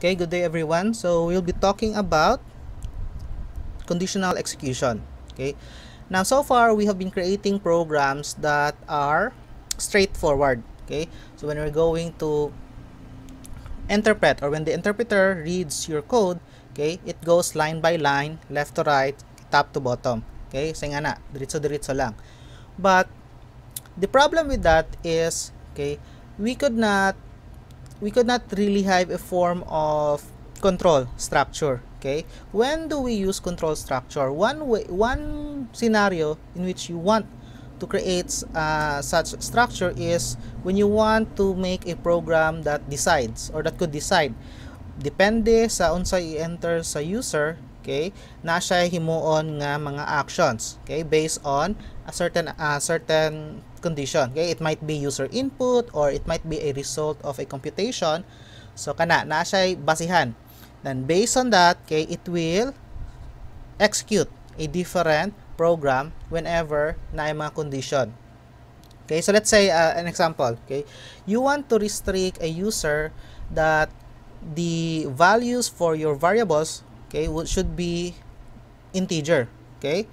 Okay, good day everyone. So we'll be talking about conditional execution. Okay. Now so far we have been creating programs that are straightforward. Okay. So when we're going to interpret or when the interpreter reads your code, okay, it goes line by line, left to right, top to bottom. Okay, say nga na, diretso-diretso lang. But the problem with that is, okay, we could not we could not really have a form of control structure okay when do we use control structure one way one scenario in which you want to create uh, such structure is when you want to make a program that decides or that could decide depende sa unsay i-enter sa user okay na siya himuon nga mga actions okay based on a certain a certain condition. Okay, it might be user input or it might be a result of a computation. So kana na siya basihan. Then based on that, okay, it will execute a different program whenever na ay mga condition. Okay, so let's say uh, an example, okay? You want to restrict a user that the values for your variables, okay, should be integer, okay?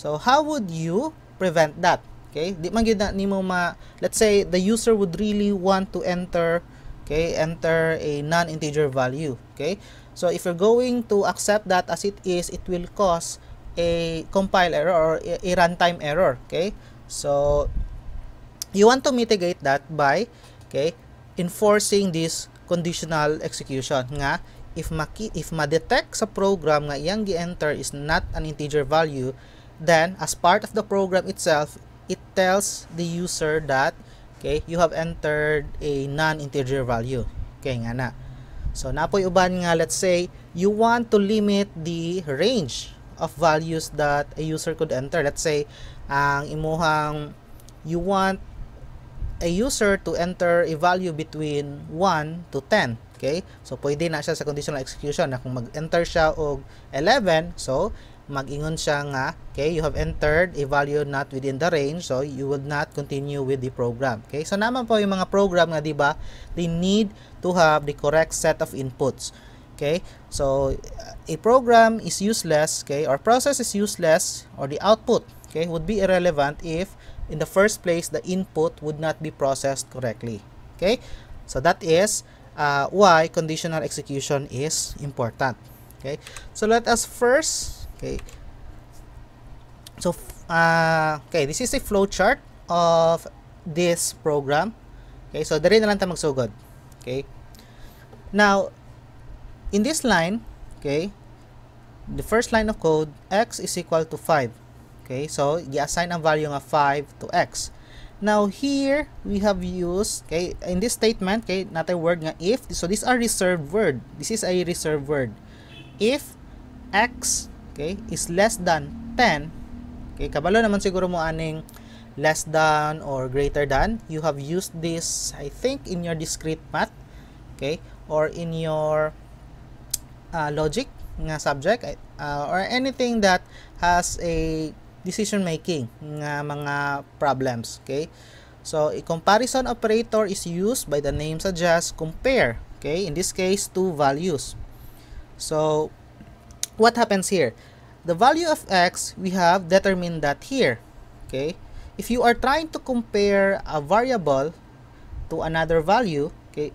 So how would you prevent that? Okay? Di man gyud na nimo ma let's say the user would really want to enter okay, enter a non-integer value, okay? So if you're going to accept that as it is, it will cause a compile error or a runtime error, okay? So you want to mitigate that by okay, enforcing this conditional execution nga if maki if ma-detect sa program nga iyang gi-enter is not an integer value, then as part of the program itself, it tells the user that okay, you have entered a non-integer value. Okay, nga na. So, napoy uban nga, let's say, you want to limit the range of values that a user could enter. Let's say, ang imuhang, you want a user to enter a value between 1 to 10. Okay? So, pwede na siya sa conditional execution na kung mag-enter siya og 11, so, Magingon siya nga, okay, you have entered a value not within the range, so you will not continue with the program. Okay, so naman po yung mga program nga, di ba, they need to have the correct set of inputs. Okay, so a program is useless, okay, or process is useless, or the output, okay, would be irrelevant if in the first place the input would not be processed correctly. Okay, so that is uh, why conditional execution is important. Okay, so let us first Okay. So, uh, okay, this is a flowchart of this program. Okay, so dari na lang tayo magsugod. Okay. Now, in this line, okay, the first line of code, x is equal to 5. Okay, so i-assign ang value nga 5 to x. Now, here, we have used, okay, in this statement, okay, not word nga if. So, these are reserved word. This is a reserved word. If x okay, is less than 10, okay, kabalo naman siguro mo aning less than or greater than, you have used this, I think, in your discrete math, okay, or in your uh, logic nga subject uh, or anything that has a decision making nga mga problems okay so a comparison operator is used by the name suggests compare okay in this case two values so what happens here the value of x, we have determined that here. Okay? If you are trying to compare a variable to another value, okay,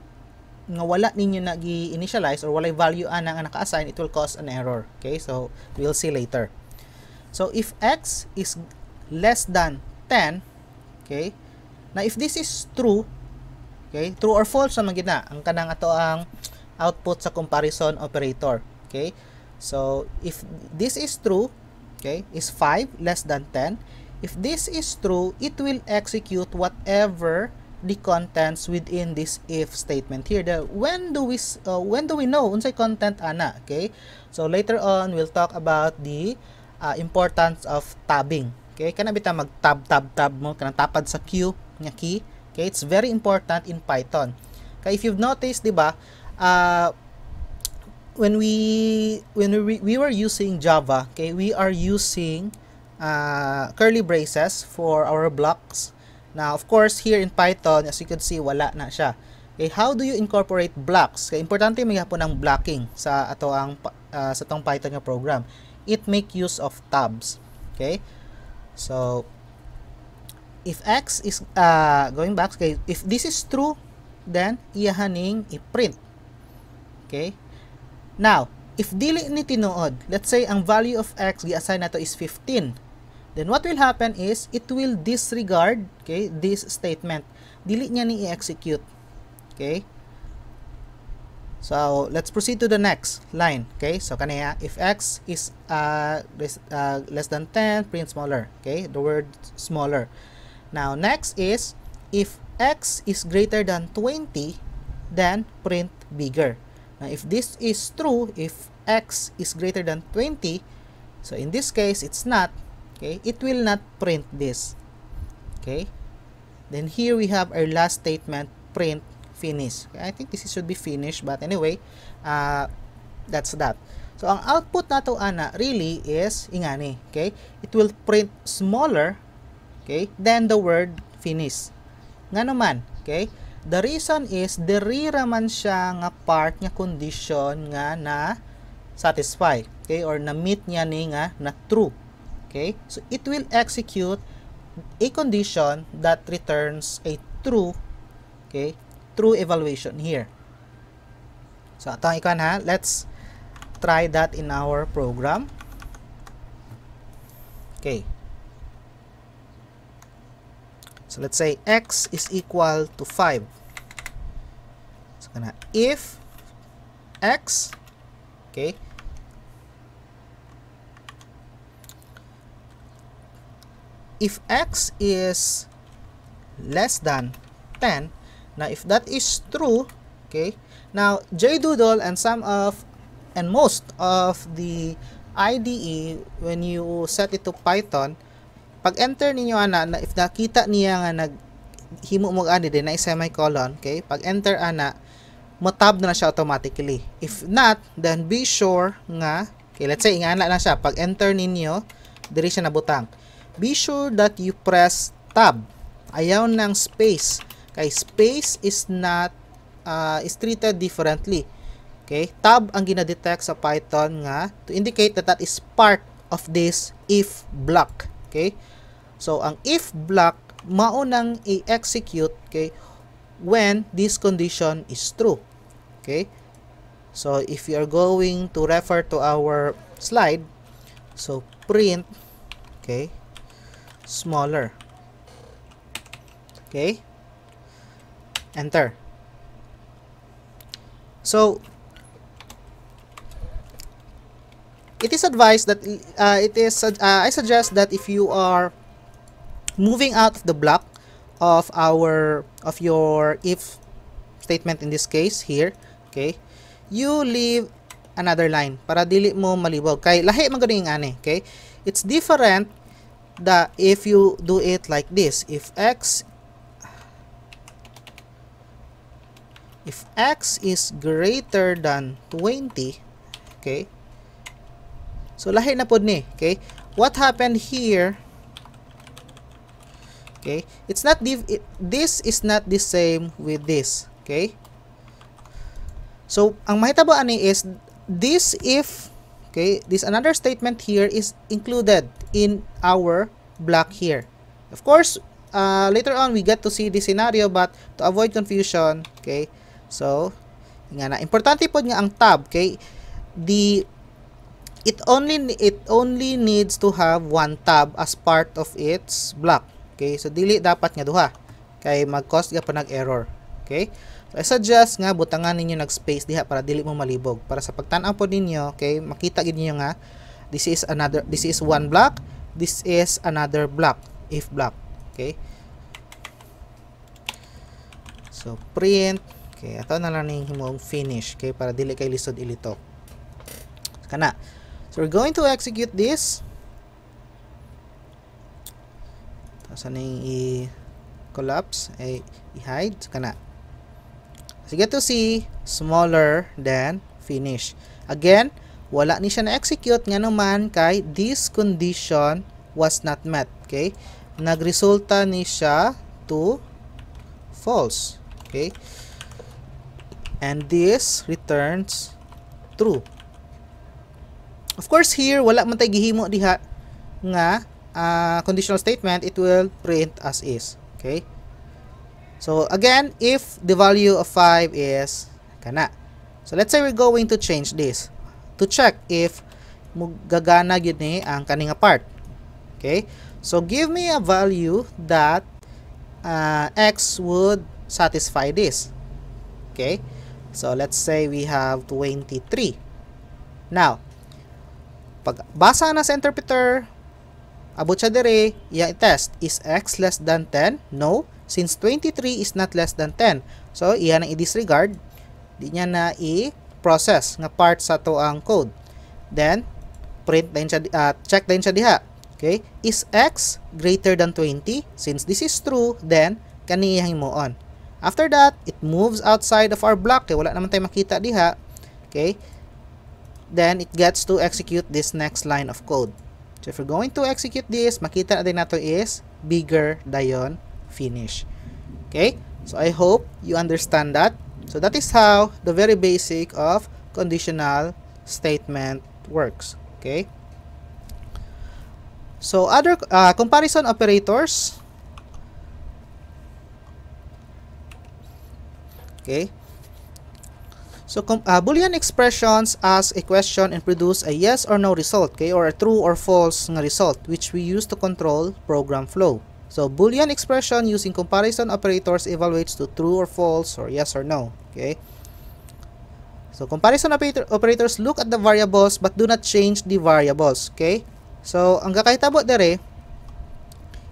nga wala ninyo nag-initialize or walay value ana nga naka-assign, it will cause an error. Okay? So, we'll see later. So, if x is less than 10, okay, now if this is true, okay, true or false naman gina, ang kanang ato ang output sa comparison operator. Okay? So if this is true, okay, is 5 less than 10. If this is true, it will execute whatever the contents within this if statement here. The when do we uh, when do we know unsay content ana, okay? So later on we'll talk about the uh, importance of tabbing. Okay, kana bita mag tab tab tab mo kana tapad sa queue nga key. Okay, it's very important in Python. Okay, if you've noticed, noticed, ba? Uh, when we when we, we were using Java, okay, we are using uh, curly braces for our blocks. Now, of course, here in Python, as you can see, wala na siya. Okay, how do you incorporate blocks? Kaya importante may hapon ang blocking sa ato ang uh, sa tong Python nga program. It make use of tabs. Okay? So if x is uh, going back, okay, if this is true, then iyahaning i-print. Okay? Now, if dili ni tinuod, let's say ang value of x gi-assign nato is 15. Then what will happen is it will disregard okay this statement. Dili niya ni i-execute. Okay? So let's proceed to the next line. Okay? So kaniya, if x is uh, less, uh, less than 10, print smaller. Okay? The word smaller. Now next is if x is greater than 20, then print bigger. Now, if this is true, if x is greater than 20, so in this case, it's not, okay? It will not print this, okay? Then here we have our last statement, print finish. Okay, I think this should be finished, but anyway, uh, that's that. So, ang output nato ana, really is, ingani, okay? It will print smaller, okay, than the word finish. Nga naman, okay? The reason is, diri raman siya nga part niya condition nga na satisfy. Okay? Or na-meet niya ni nga na true. Okay? So, it will execute a condition that returns a true, okay, true evaluation here. So, atong ikan ha, let's try that in our program. Okay. So, let's say x is equal to 5. Ito na. If x, okay, if x is less than 10, now if that is true, okay, now jdoodle and some of, and most of the IDE, when you set it to Python, pag enter ninyo ana, na if nakita niya nga nag himo mo ani din na semicolon, okay? Pag enter ana, matab na, na siya automatically. If not, then be sure nga, okay, let's say, ingana lang siya. Pag enter ninyo, diri siya na butang. Be sure that you press tab. Ayaw ng space. Okay, space is not, uh, is treated differently. Okay, tab ang ginadetect sa Python nga to indicate that that is part of this if block. Okay, so ang if block, maunang i-execute, okay, when this condition is true. Okay? So, if you are going to refer to our slide, so print, okay, smaller. Okay? Enter. So, it is advised that uh, it is uh, I suggest that if you are moving out of the block of our of your if statement in this case here okay you leave another line para dili mo malibog kay lahi man gani ang ani okay it's different the if you do it like this if x if x is greater than 20 okay so lahi na pod ni okay what happened here Okay? It's not it, this is not the same with this. Okay? So, ang mahitabo ani is this if okay, this another statement here is included in our block here. Of course, uh, later on we get to see this scenario but to avoid confusion, okay? So, nga na importante pod nga ang tab, okay? The it only it only needs to have one tab as part of its block. Okay, so dili dapat nga duha kay mag-cause ka nag-error. Okay? So I suggest nga butangan ninyo nag-space diha para dili mo malibog. Para sa pagtan-aw po ninyo, okay, makita gid ninyo nga this is another this is one block, this is another block, if block. Okay? So print Okay, ato na lang ning himong finish okay para dili kay lisod ilito. Kana. So we're going to execute this. asa na i collapse ay eh, i-hide kana sige to see smaller than finish again wala ni siya na execute nga naman kay this condition was not met okay nagresulta ni siya to false okay and this returns true of course here wala man tay gihimo diha nga uh, conditional statement, it will print as is. Okay. So again, if the value of 5 is kana. So let's say we're going to change this to check if gagana gyud ni ang kaning part. Okay? So give me a value that uh, x would satisfy this. Okay? So let's say we have 23. Now, pag basa na sa interpreter, Abot siya dere, iya i-test. Is x less than 10? No, since 23 is not less than 10. So, iyan ang i-disregard. Di niya na i-process nga part sa to ang code. Then, print din siya, uh, check din siya diha. Okay? Is x greater than 20? Since this is true, then, kaniyang mo on. After that, it moves outside of our block. Okay, wala naman tayo makita diha. Okay? Then, it gets to execute this next line of code. So, if we're going to execute this, makita natin nato is bigger dayon finish. Okay? So, I hope you understand that. So, that is how the very basic of conditional statement works. Okay? So, other uh, comparison operators. Okay? So uh, Boolean expressions ask a question and produce a yes or no result okay, or a true or false nga result which we use to control program flow. So Boolean expression using comparison operators evaluates to true or false or yes or no. Okay. So comparison operator operators look at the variables but do not change the variables. Okay. So ang kakahitabo dere,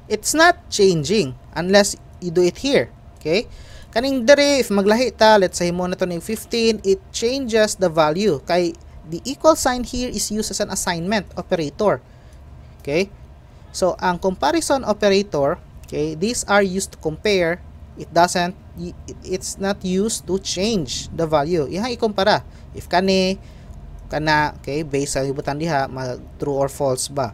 it's not changing unless you do it here. Okay. Kaning dere, if maglahi ta, let's say mo na to ning 15, it changes the value. Kay the equal sign here is used as an assignment operator. Okay? So, ang comparison operator, okay, these are used to compare. It doesn't, it's not used to change the value. iha ikumpara. If kani, kana, okay, based sa ibutan diha, mag true or false ba.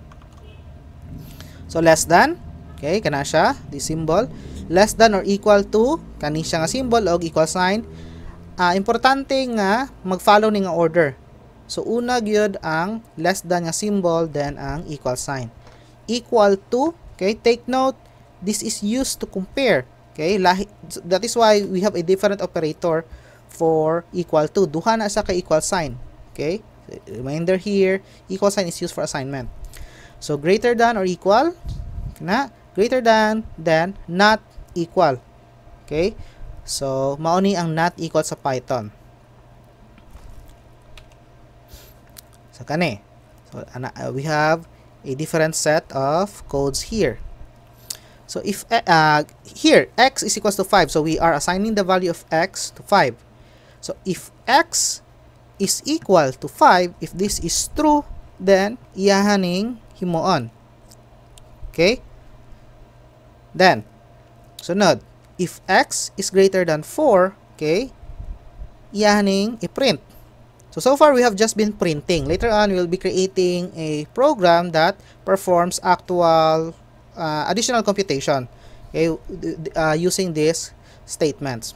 So, less than, okay, kana siya, the symbol less than or equal to kani siya nga symbol og equal sign uh, importante nga mag-follow ni nga order so una gyud ang less than nga symbol then ang equal sign equal to okay take note this is used to compare okay that is why we have a different operator for equal to duha na sa kay equal sign okay reminder here equal sign is used for assignment so greater than or equal na greater than then not equal. Okay? So, mauni ang not equal sa Python. So, kani. So, uh, we have a different set of codes here. So, if uh, uh here, x is equals to 5. So, we are assigning the value of x to 5. So, if x is equal to 5, if this is true, then iyahaning himuon. Okay? Then, So Sunod, if x is greater than 4, okay, iyaning i-print. So, so far, we have just been printing. Later on, we'll be creating a program that performs actual uh, additional computation okay, uh, using these statements.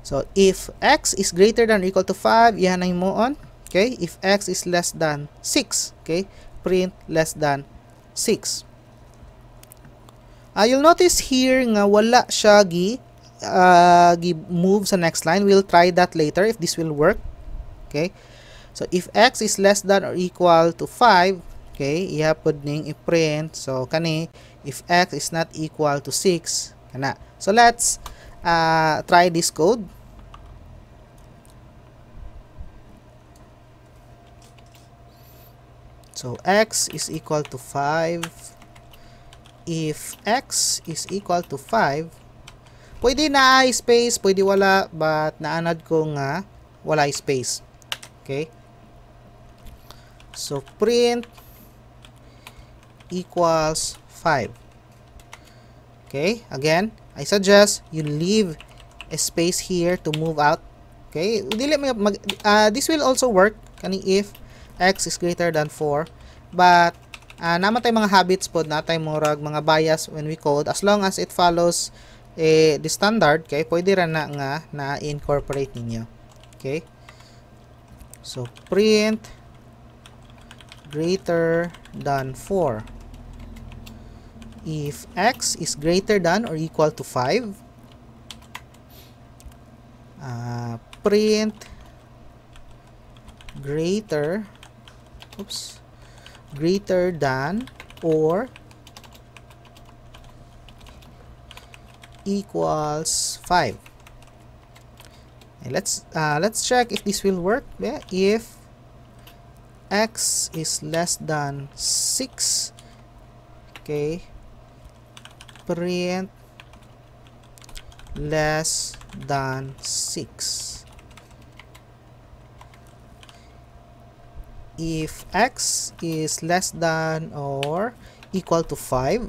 So, if x is greater than or equal to 5, iyanin mo on. Okay, if x is less than 6, okay, print less than 6. Uh, you'll notice here nga wala siya gi, uh, gi move sa next line. We'll try that later if this will work. Okay? So if x is less than or equal to 5, okay, iya pud ning i-print. So kani if x is not equal to 6 kana. So let's uh, try this code. So x is equal to 5 if x is equal to 5, pwede na space, pwede wala, but naanad ko nga wala space. Okay? So, print equals 5. Okay? Again, I suggest you leave a space here to move out. Okay? uh, this will also work kani if x is greater than 4 but uh, ah, naman tayong mga habits po na tayong murag mga bias when we code as long as it follows eh, the standard kay pwede ra na nga na incorporate ninyo okay so print greater than 4 if x is greater than or equal to 5 uh, ah, print greater oops greater than or equals 5 and let's uh, let's check if this will work yeah, if x is less than 6 okay print less than 6 if x is less than or equal to 5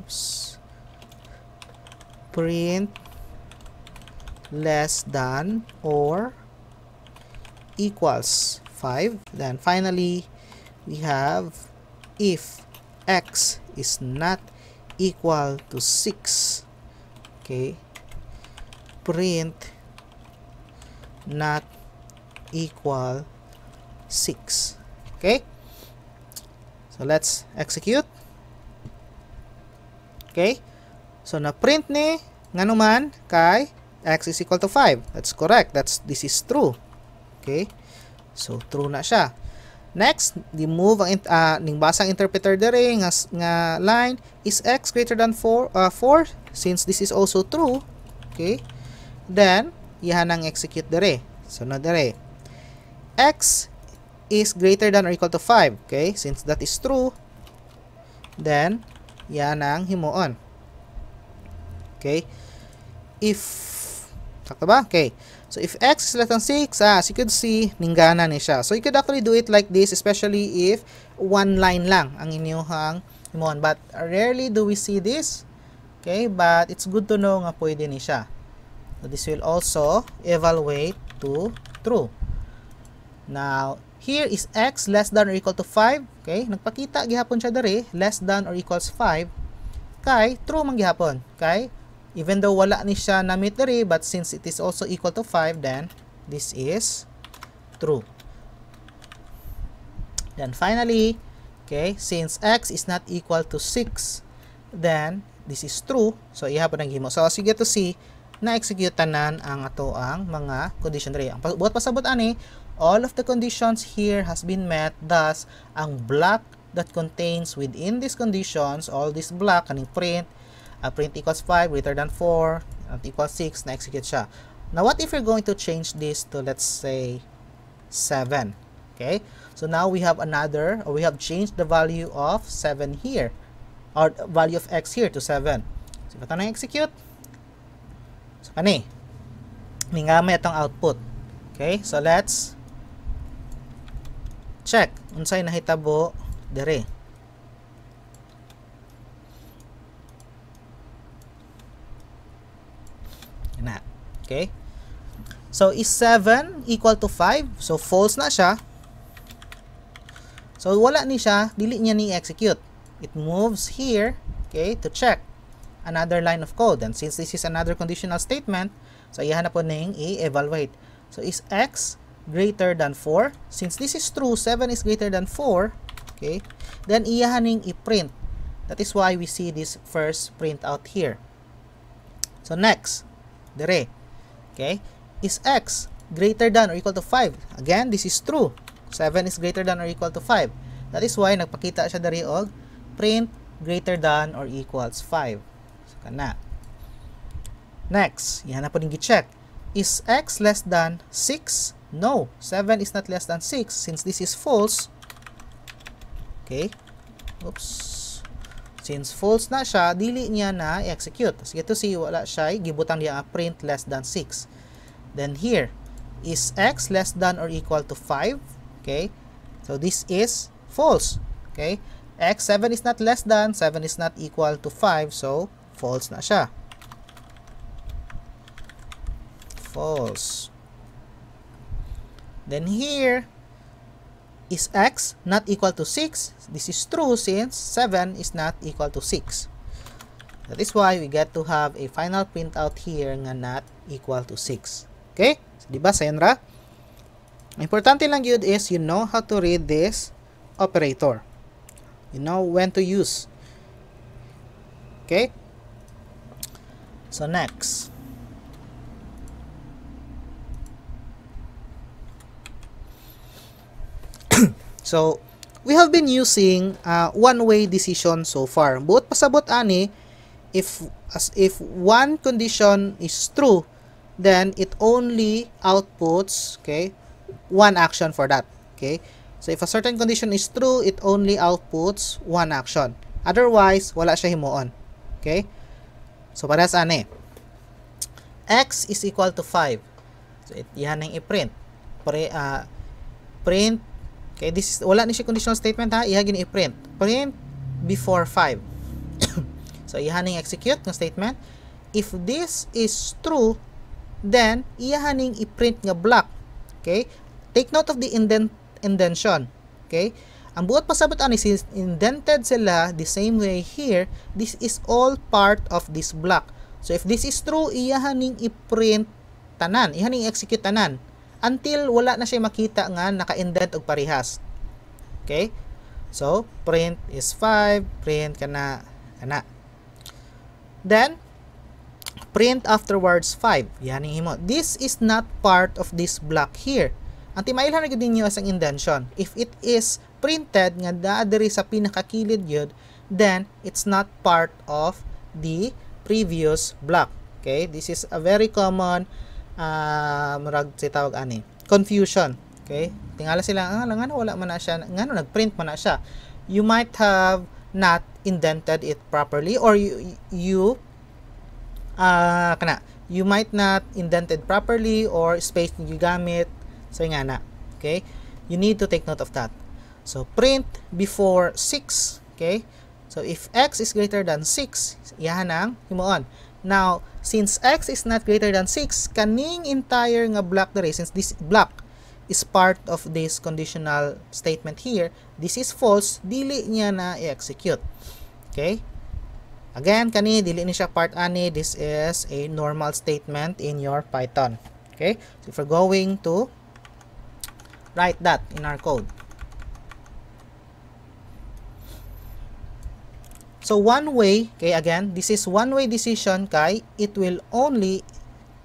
oops, print less than or equals 5 then finally we have if x is not equal to 6 okay print not equal 6. Okay? So, let's execute. Okay? So, na-print ni nganuman kay x is equal to 5. That's correct. That's This is true. Okay? So, true na siya. Next, remove ang uh, ning basang interpreter dere nga, nga line is x greater than 4 uh, 4 since this is also true. Okay? Then, iyan nang execute dere. So na dere x is greater than or equal to 5. Okay? Since that is true, then, yan ang himuon. Okay? If, sakto ba? Okay. So, if x is less than 6, as ah, you could see, ninggana ni siya. So, you could actually do it like this, especially if one line lang ang inyong himuon. But, rarely do we see this. Okay? But, it's good to know nga pwede ni siya. So, this will also evaluate to true. Now, here is x less than or equal to 5. Okay? Nagpakita gihapon siya dere, less than or equals 5. Kay, true man gihapon. Kay, even though wala ni siya na meet dere, but since it is also equal to 5, then this is true. Then finally, okay, since x is not equal to 6, then this is true. So, ihapon ang himo. So, as you get to see, na-execute tanan ang ato ang mga condition dere. Ang buhat pasabot ani All of the conditions here has been met, thus, ang block that contains within these conditions, all this block, kaning print, uh, print equals 5, greater than 4, not equals 6, na-execute siya. Now, what if you're going to change this to, let's say, 7? Okay, so now we have another, or we have changed the value of 7 here, or value of x here to 7. So, ito na-execute. So, kani, may nga itong output. Okay, so let's Check unsay nahitabo dere. Na. Okay? So is 7 equal to 5? So false na siya. So wala ni siya, dili niya ni execute. It moves here, okay, to check another line of code. And since this is another conditional statement, so iha na po ning i-evaluate. So is x greater than 4. Since this is true, 7 is greater than 4, okay, then iyahaning i-print. That is why we see this first print out here. So next, dere, okay, is x greater than or equal to 5. Again, this is true. 7 is greater than or equal to 5. That is why nagpakita siya dere og print greater than or equals 5. So kana. Next, iyan na po ning gi-check. Is x less than 6 No, 7 is not less than 6. Since this is false, okay, oops, since false na siya, dili niya na execute. Sige to see, wala siya, gibutang niya print less than 6. Then here, is x less than or equal to 5? Okay, so this is false. Okay, x, 7 is not less than, 7 is not equal to 5, so false na siya. False. Then here, is x not equal to 6? This is true since 7 is not equal to 6. That is why we get to have a final printout here nga not equal to 6. Okay? So, diba, Senra? Importante lang yun is you know how to read this operator. You know when to use. Okay? So, next. so, we have been using uh, one-way decision so far. Both pasabot ani, if, as if one condition is true, then it only outputs, okay, one action for that, okay? So, if a certain condition is true, it only outputs one action. Otherwise, wala siya himuon. Okay? So, para sa ani, X is equal to 5. So, it, yan ang i Pre, uh, print Okay, this is, wala ni siya conditional statement ha, iha gini i-print. Print before 5. so, iha ning execute ng statement. If this is true, then iha ning i-print nga block. Okay? Take note of the indent indentation. Okay? Ang buot pasabot ani since indented sila the same way here, this is all part of this block. So if this is true, iha ning i-print tanan, iha ning execute tanan until wala na siya makita nga naka-indent og parehas. Okay? So, print is 5, print kana kana. Then print afterwards 5. Yan ang imo. This is not part of this block here. Ang timailhan na ninyo as ang indention. If it is printed nga daadiri sa pinakakilid yun, then it's not part of the previous block. Okay? This is a very common uh, murag si tawag ani confusion okay tingala sila ah lang ano wala man na siya ngano nagprint man na siya you might have not indented it properly or you you uh, ah, kana you might not indented properly or space you gamit so nga na okay you need to take note of that so print before 6 okay so if x is greater than 6 iyahan ang himuon now Since x is not greater than 6, kaning entire nga block dere, since this block is part of this conditional statement here, this is false, dili niya na execute Okay? Again, kani, dili ni siya part ani, this is a normal statement in your Python. Okay? So, if we're going to write that in our code. So one way, okay, again, this is one way decision kay it will only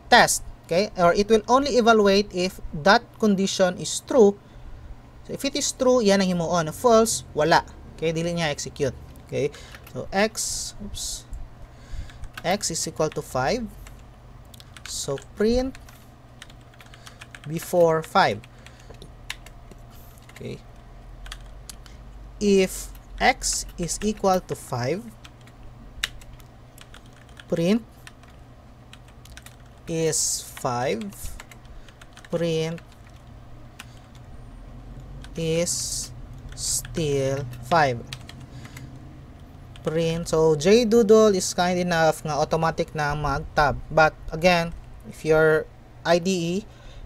test, okay, or it will only evaluate if that condition is true. So if it is true, yan ang himuon. False, wala. Okay, dili niya execute. Okay? So x oops, x is equal to 5. So print before 5. Okay. If x is equal to 5 print is 5 print is still 5 print so jdoodle is kind enough nga automatic na mag tab but again if your IDE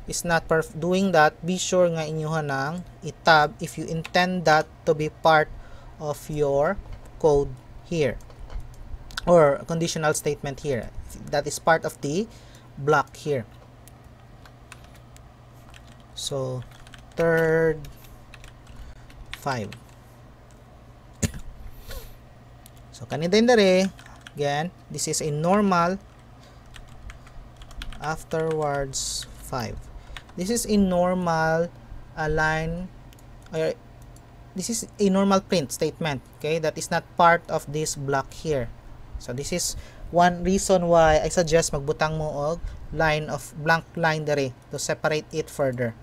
is not doing that be sure nga inyuhan ng itab if you intend that to be part of your code here or conditional statement here that is part of the block here so third five so kanita dere again this is a normal afterwards 5 this is a normal align uh, this is a normal print statement okay that is not part of this block here so this is one reason why I suggest magbutang mo og line of blank line dere to separate it further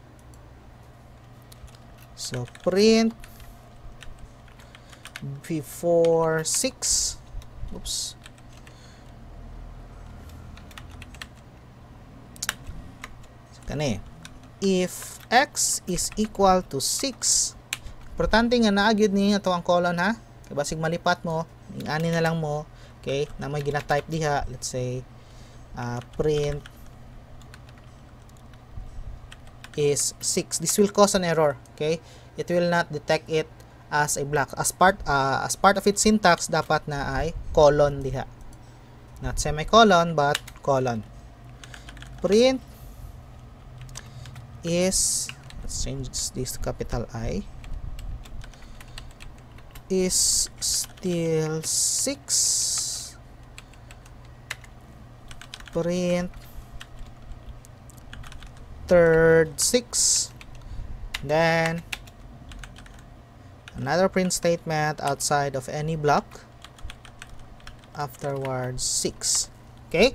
so print before 6 oops kani eh. if x is equal to 6 Importante nga naa ni ato ang colon ha. Kay basig diba, malipat mo, ing ani na lang mo, okay? Na may gina-type diha, let's say uh, print is 6. This will cause an error, okay? It will not detect it as a block. As part uh, as part of its syntax dapat na ay colon diha. Not semicolon but colon. Print is let's change this to capital I is still 6 print third 6 then another print statement outside of any block afterwards 6 okay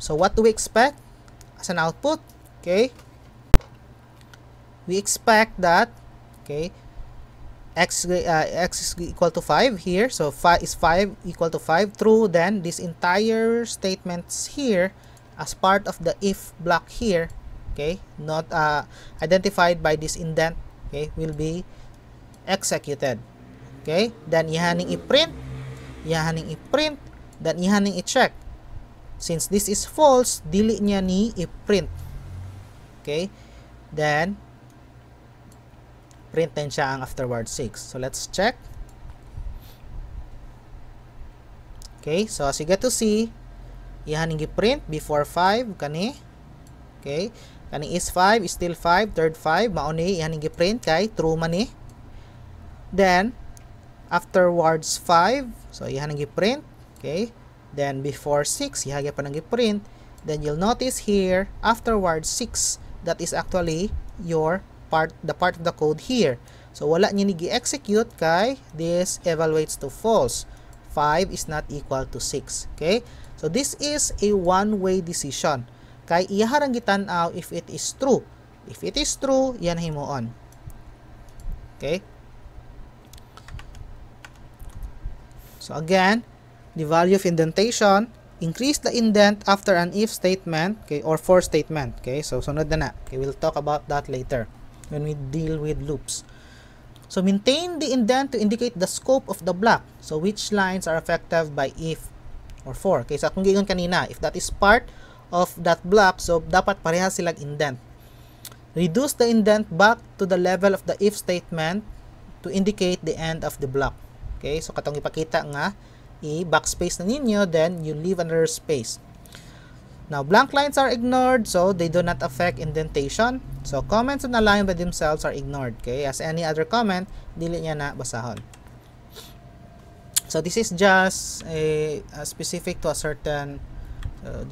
so what do we expect as an output okay we expect that okay x uh, x is equal to 5 here so 5 is 5 equal to 5 true then this entire statements here as part of the if block here okay not uh, identified by this indent okay will be executed okay then ihaning i-print ihaning i-print then ihaning i-check since this is false dili niya ni i-print okay then print din siya ang afterward 6. So, let's check. Okay, so as you get to see, iyan gi-print before 5 kani. Okay, kani is 5, still 5, third 5, mauni, iyan ihaning print kay true man ni. Then afterwards 5, so iyan gi-print, okay? Then before 6, ihagya pa nang print Then you'll notice here afterwards 6 that is actually your part the part of the code here. So wala niya ni execute kay this evaluates to false. 5 is not equal to 6. Okay? So this is a one-way decision. Kay iharang gitanaw if it is true. If it is true, yan on. Okay? So again, the value of indentation, increase the indent after an if statement, okay, or for statement, okay? So sunod na na. Okay, we'll talk about that later. when we deal with loops. So maintain the indent to indicate the scope of the block. So which lines are effective by if or for. Okay, so kung gigon kanina, if that is part of that block, so dapat pareha silang indent. Reduce the indent back to the level of the if statement to indicate the end of the block. Okay, so katong ipakita nga, i-backspace na ninyo, then you leave another space. Now, blank lines are ignored, so they do not affect indentation. So, comments on a line by themselves are ignored. Okay? As any other comment, dili niya na basahon. So, this is just a, a specific to a certain, uh,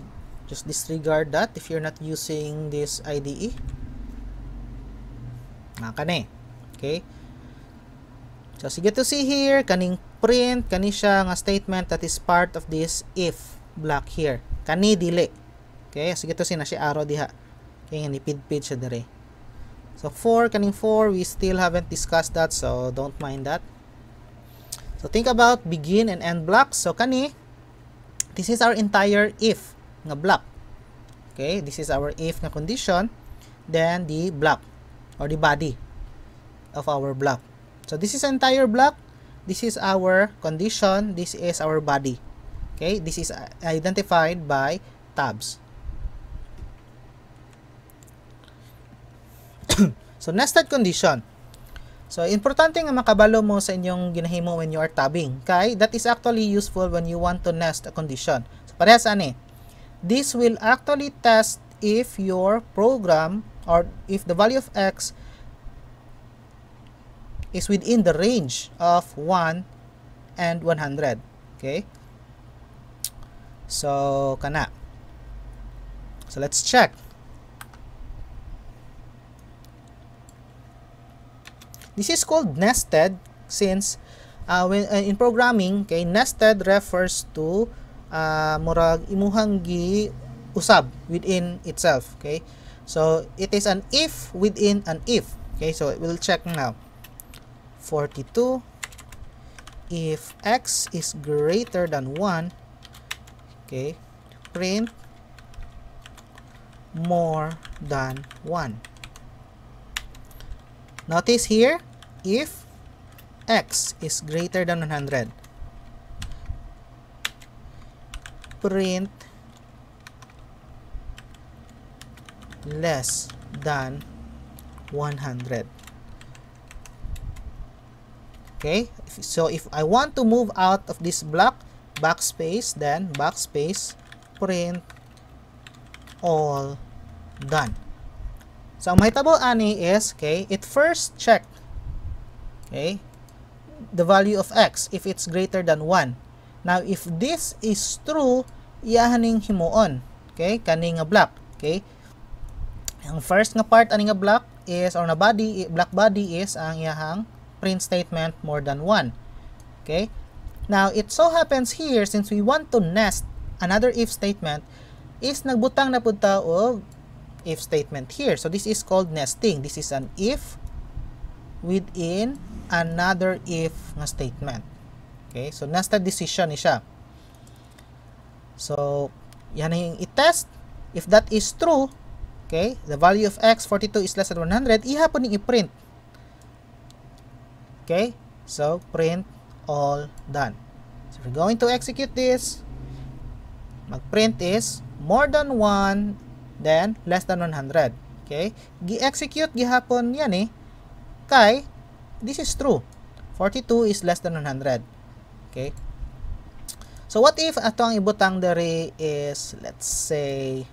just disregard that if you're not using this IDE. Nga ka na eh. Okay? So, sige to see here, kaning print, kani siya nga statement that is part of this if block here. Kani dili. Okay, so to sina si araw diha. Okay, ni pidpid siya dire. So 4 kaning 4 we still haven't discussed that so don't mind that. So think about begin and end block. So kani this is our entire if nga block. Okay, this is our if nga condition then the block or the body of our block. So this is entire block. This is our condition. This is our body. Okay, this is identified by tabs. so, nested condition. So, importante nga makabalo mo sa inyong ginahimo when you are tabbing. Kay, that is actually useful when you want to nest a condition. So, parehas ani. This will actually test if your program or if the value of x is within the range of 1 and 100. Okay? So, kana. So, let's check. This is called nested since uh, when uh, in programming, okay, nested refers to uh, murag imuhanggi usab within itself, okay? So it is an if within an if. Okay, so we'll check now. 42 if x is greater than 1, okay, print more than 1. Notice here, if x is greater than 100, print less than 100. Okay, so if I want to move out of this block, backspace, then backspace, print all done. So, ang mahitabo ani is, okay, it first check, okay, the value of x if it's greater than 1. Now, if this is true, iyahaning himuon, okay, kani nga black, okay. Ang first nga part ani nga block is, or na body, black body is ang iyahang print statement more than 1. Okay? Now, it so happens here, since we want to nest another if statement, is nagbutang na pud ta o if statement here. So this is called nesting. This is an if within another if na statement. Okay? So nested decision ni siya. So yan ang i-test. If that is true, okay, the value of x 42 is less than 100, iha po ning i-print. Okay? So print all done. So if we're going to execute this, mag-print is more than 1 then less than 100. Okay? Gi-execute gihapon yan eh. Kay, this is true. 42 is less than 100. Okay? So, what if ato ang ibutang dere is, let's say,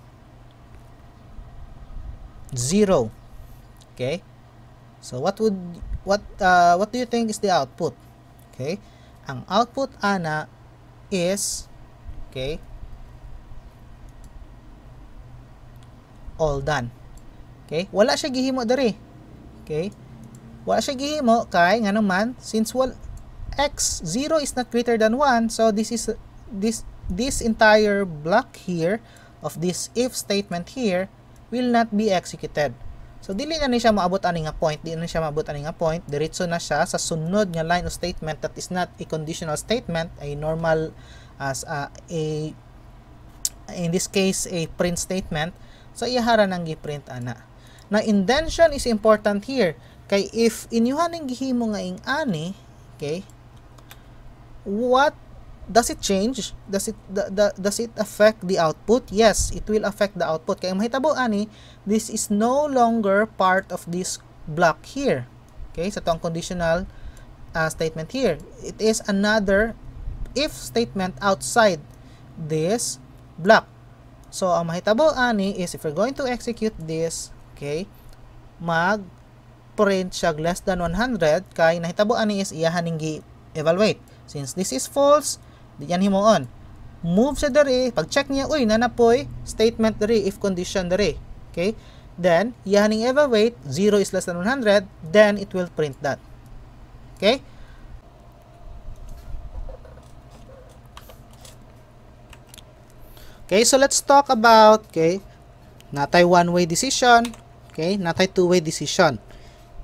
0. Okay? So, what would, what, uh, what do you think is the output? Okay? Ang output, ana, is, okay, all done. Okay? Wala siya gihimo diri. Okay? Wala siya gihimo kay nganong man since wal x 0 is not greater than 1, so this is this this entire block here of this if statement here will not be executed. So dili na ni siya maabot ani nga point, dili na siya maabot ani nga point, diretso na siya sa sunod nga line of statement that is not a conditional statement, a normal as a, a in this case a print statement sa iyaharan ng giprint ana. Now, indention is important here. Kay if inyuhan ng gihimo nga ing ani, okay, what does it change? Does it the, the, does it affect the output? Yes, it will affect the output. Kay mahitabo ani, this is no longer part of this block here. Okay, sa so, tong conditional uh, statement here. It is another if statement outside this block. So, ang mahitabo ani is if we're going to execute this, okay, mag print siya less than 100 kay nahitabo ani is iya haning evaluate. Since this is false, di yan himuon. Move siya dere, pag check niya, uy, nanapoy, statement dere, if condition dere. Okay? Then, iya haning evaluate, 0 is less than 100, then it will print that. Okay? Okay, so let's talk about, okay, natay one-way decision, okay, natay two-way decision.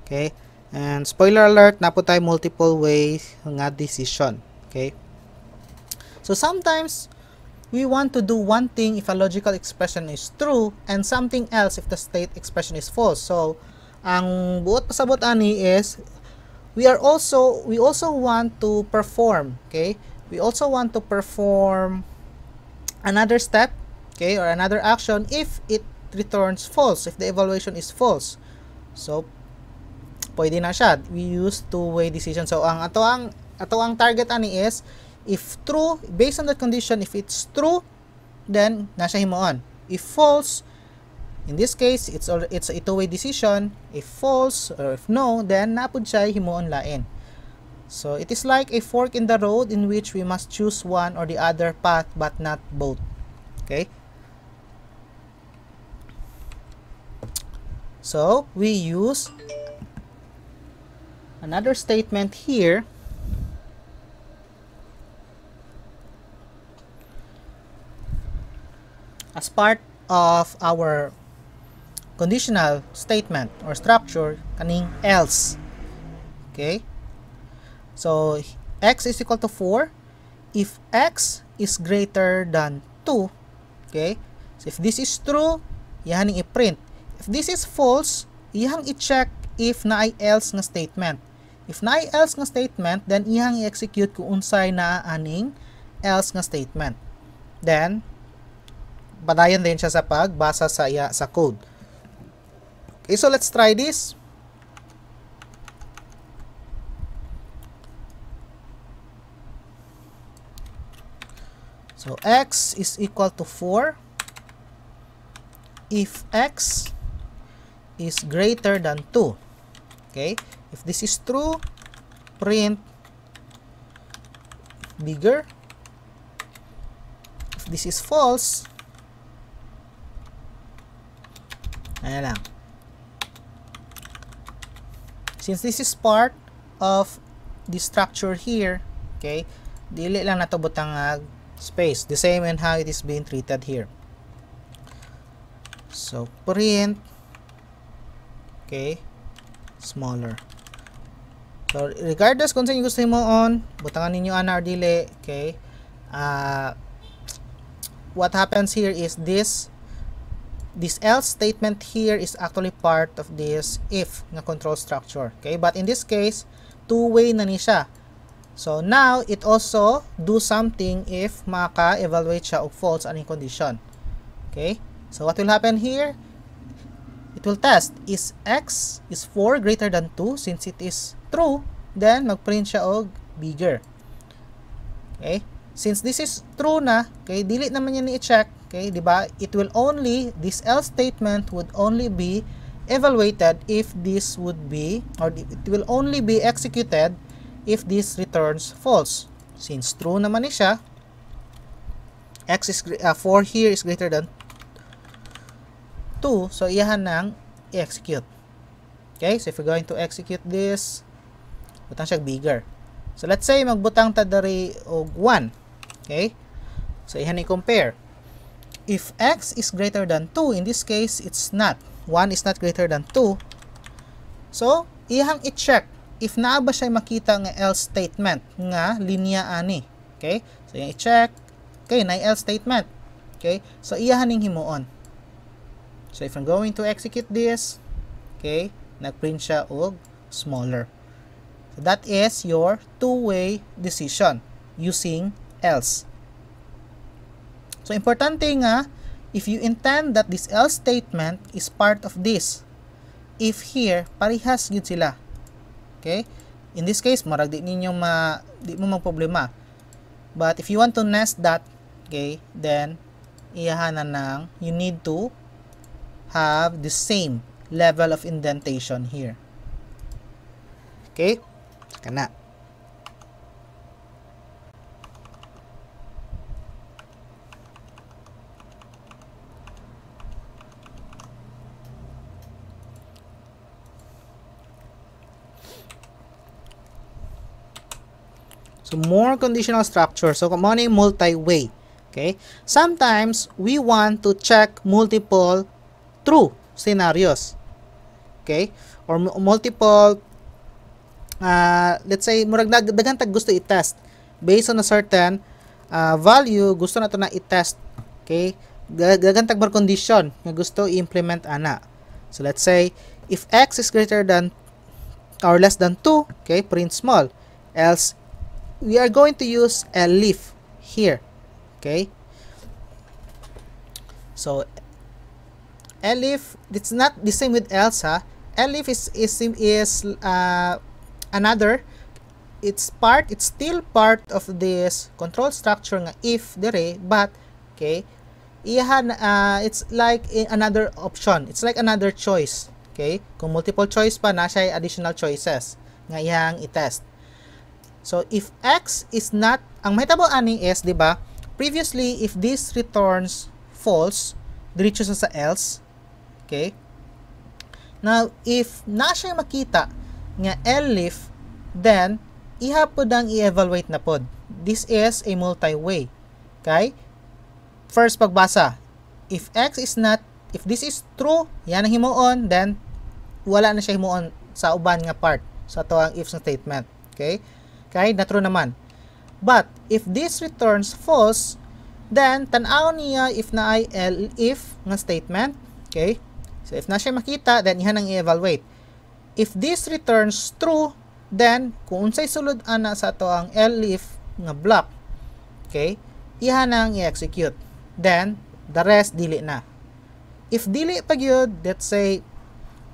Okay, and spoiler alert, na po tayo multiple way nga decision. Okay, so sometimes we want to do one thing if a logical expression is true and something else if the state expression is false. So, ang buot pasabot ani is we are also we also want to perform, okay? We also want to perform another step okay or another action if it returns false if the evaluation is false so pwede na siya we use two way decision so ang ato ang ato ang target ani is if true based on that condition if it's true then nasa himuon if false in this case it's all it's a two way decision if false or if no then napud siya himuon lain So it is like a fork in the road in which we must choose one or the other path but not both. Okay? So we use another statement here as part of our conditional statement or structure kaning else okay So, x is equal to 4 if x is greater than 2. Okay? So, if this is true, yan ang i-print. If this is false, iyang i-check if na ay else nga statement. If na ay else nga statement, then iyang i-execute kung unsay na aning else nga statement. Then, badayan din siya sa pagbasa sa iya sa code. Okay, so let's try this. So x is equal to 4 if x is greater than 2. Okay? If this is true, print bigger. If this is false, ayan lang. Since this is part of the structure here, okay, dili lang nato butang uh, space the same and how it is being treated here so print okay smaller so regardless kung saan yung gusto mo on butangan ninyo ana or dili okay uh, what happens here is this this else statement here is actually part of this if na control structure okay but in this case two way na ni siya So now, it also do something if maka-evaluate siya og false aning condition. Okay? So what will happen here? It will test is x is 4 greater than 2 since it is true, then mag-print siya og bigger. Okay? Since this is true na, okay, dili naman niya ni-check, okay, 'di ba? It will only this else statement would only be evaluated if this would be or it will only be executed if this returns false. Since true naman ni siya, x is, uh, 4 here is greater than 2. So, iyahan nang execute. Okay? So, if we're going to execute this, butang siya bigger. So, let's say magbutang ta dari og 1. Okay? So, iyahan ni compare. If x is greater than 2, in this case, it's not. 1 is not greater than 2. So, ihang i-check if naa ba siya makita nga else statement nga linya ani okay so yung i-check okay na else statement okay so iyahan ning himuon so if I'm going to execute this okay nagprint siya og smaller so that is your two-way decision using else so importante nga if you intend that this else statement is part of this if here parehas gid sila Okay? In this case, marag di ninyo ma di mo magproblema. But if you want to nest that, okay, then iyahana nang you need to have the same level of indentation here. Okay? Kana. So more conditional structure. So money multi-way. Okay? Sometimes we want to check multiple true scenarios. Okay? Or multiple uh, let's say murag dagan tag gusto i-test based on a certain uh, value gusto nato na i-test. Okay? Dagan tag condition nga gusto i-implement ana. So let's say if x is greater than or less than 2, okay, print small. Else we are going to use a leaf here okay so a if it's not the same with Elsa a if is is, is uh, another it's part it's still part of this control structure nga if dere. but okay ihan uh, it's like another option it's like another choice okay kung multiple choice pa na siya additional choices nga iyang i-test So, if x is not, ang mahitabo ani is, di ba, previously, if this returns false, diretso sa sa else. Okay? Now, if na siya makita nga elif, then, iha po ang i-evaluate na pod. This is a multi-way. Okay? First pagbasa, if x is not, if this is true, yan ang himuon, then, wala na siya himuon sa uban nga part. So, ito ang if statement. Okay? Okay? Na true naman. But, if this returns false, then, tanaw niya if na ay L if nga statement. Okay? So, if na siya makita, then iha nang i-evaluate. If this returns true, then, kung unsay sulod ana sa to ang L if nga block. Okay? iha nang i-execute. Then, the rest dili na. If dili pa gyud, let's say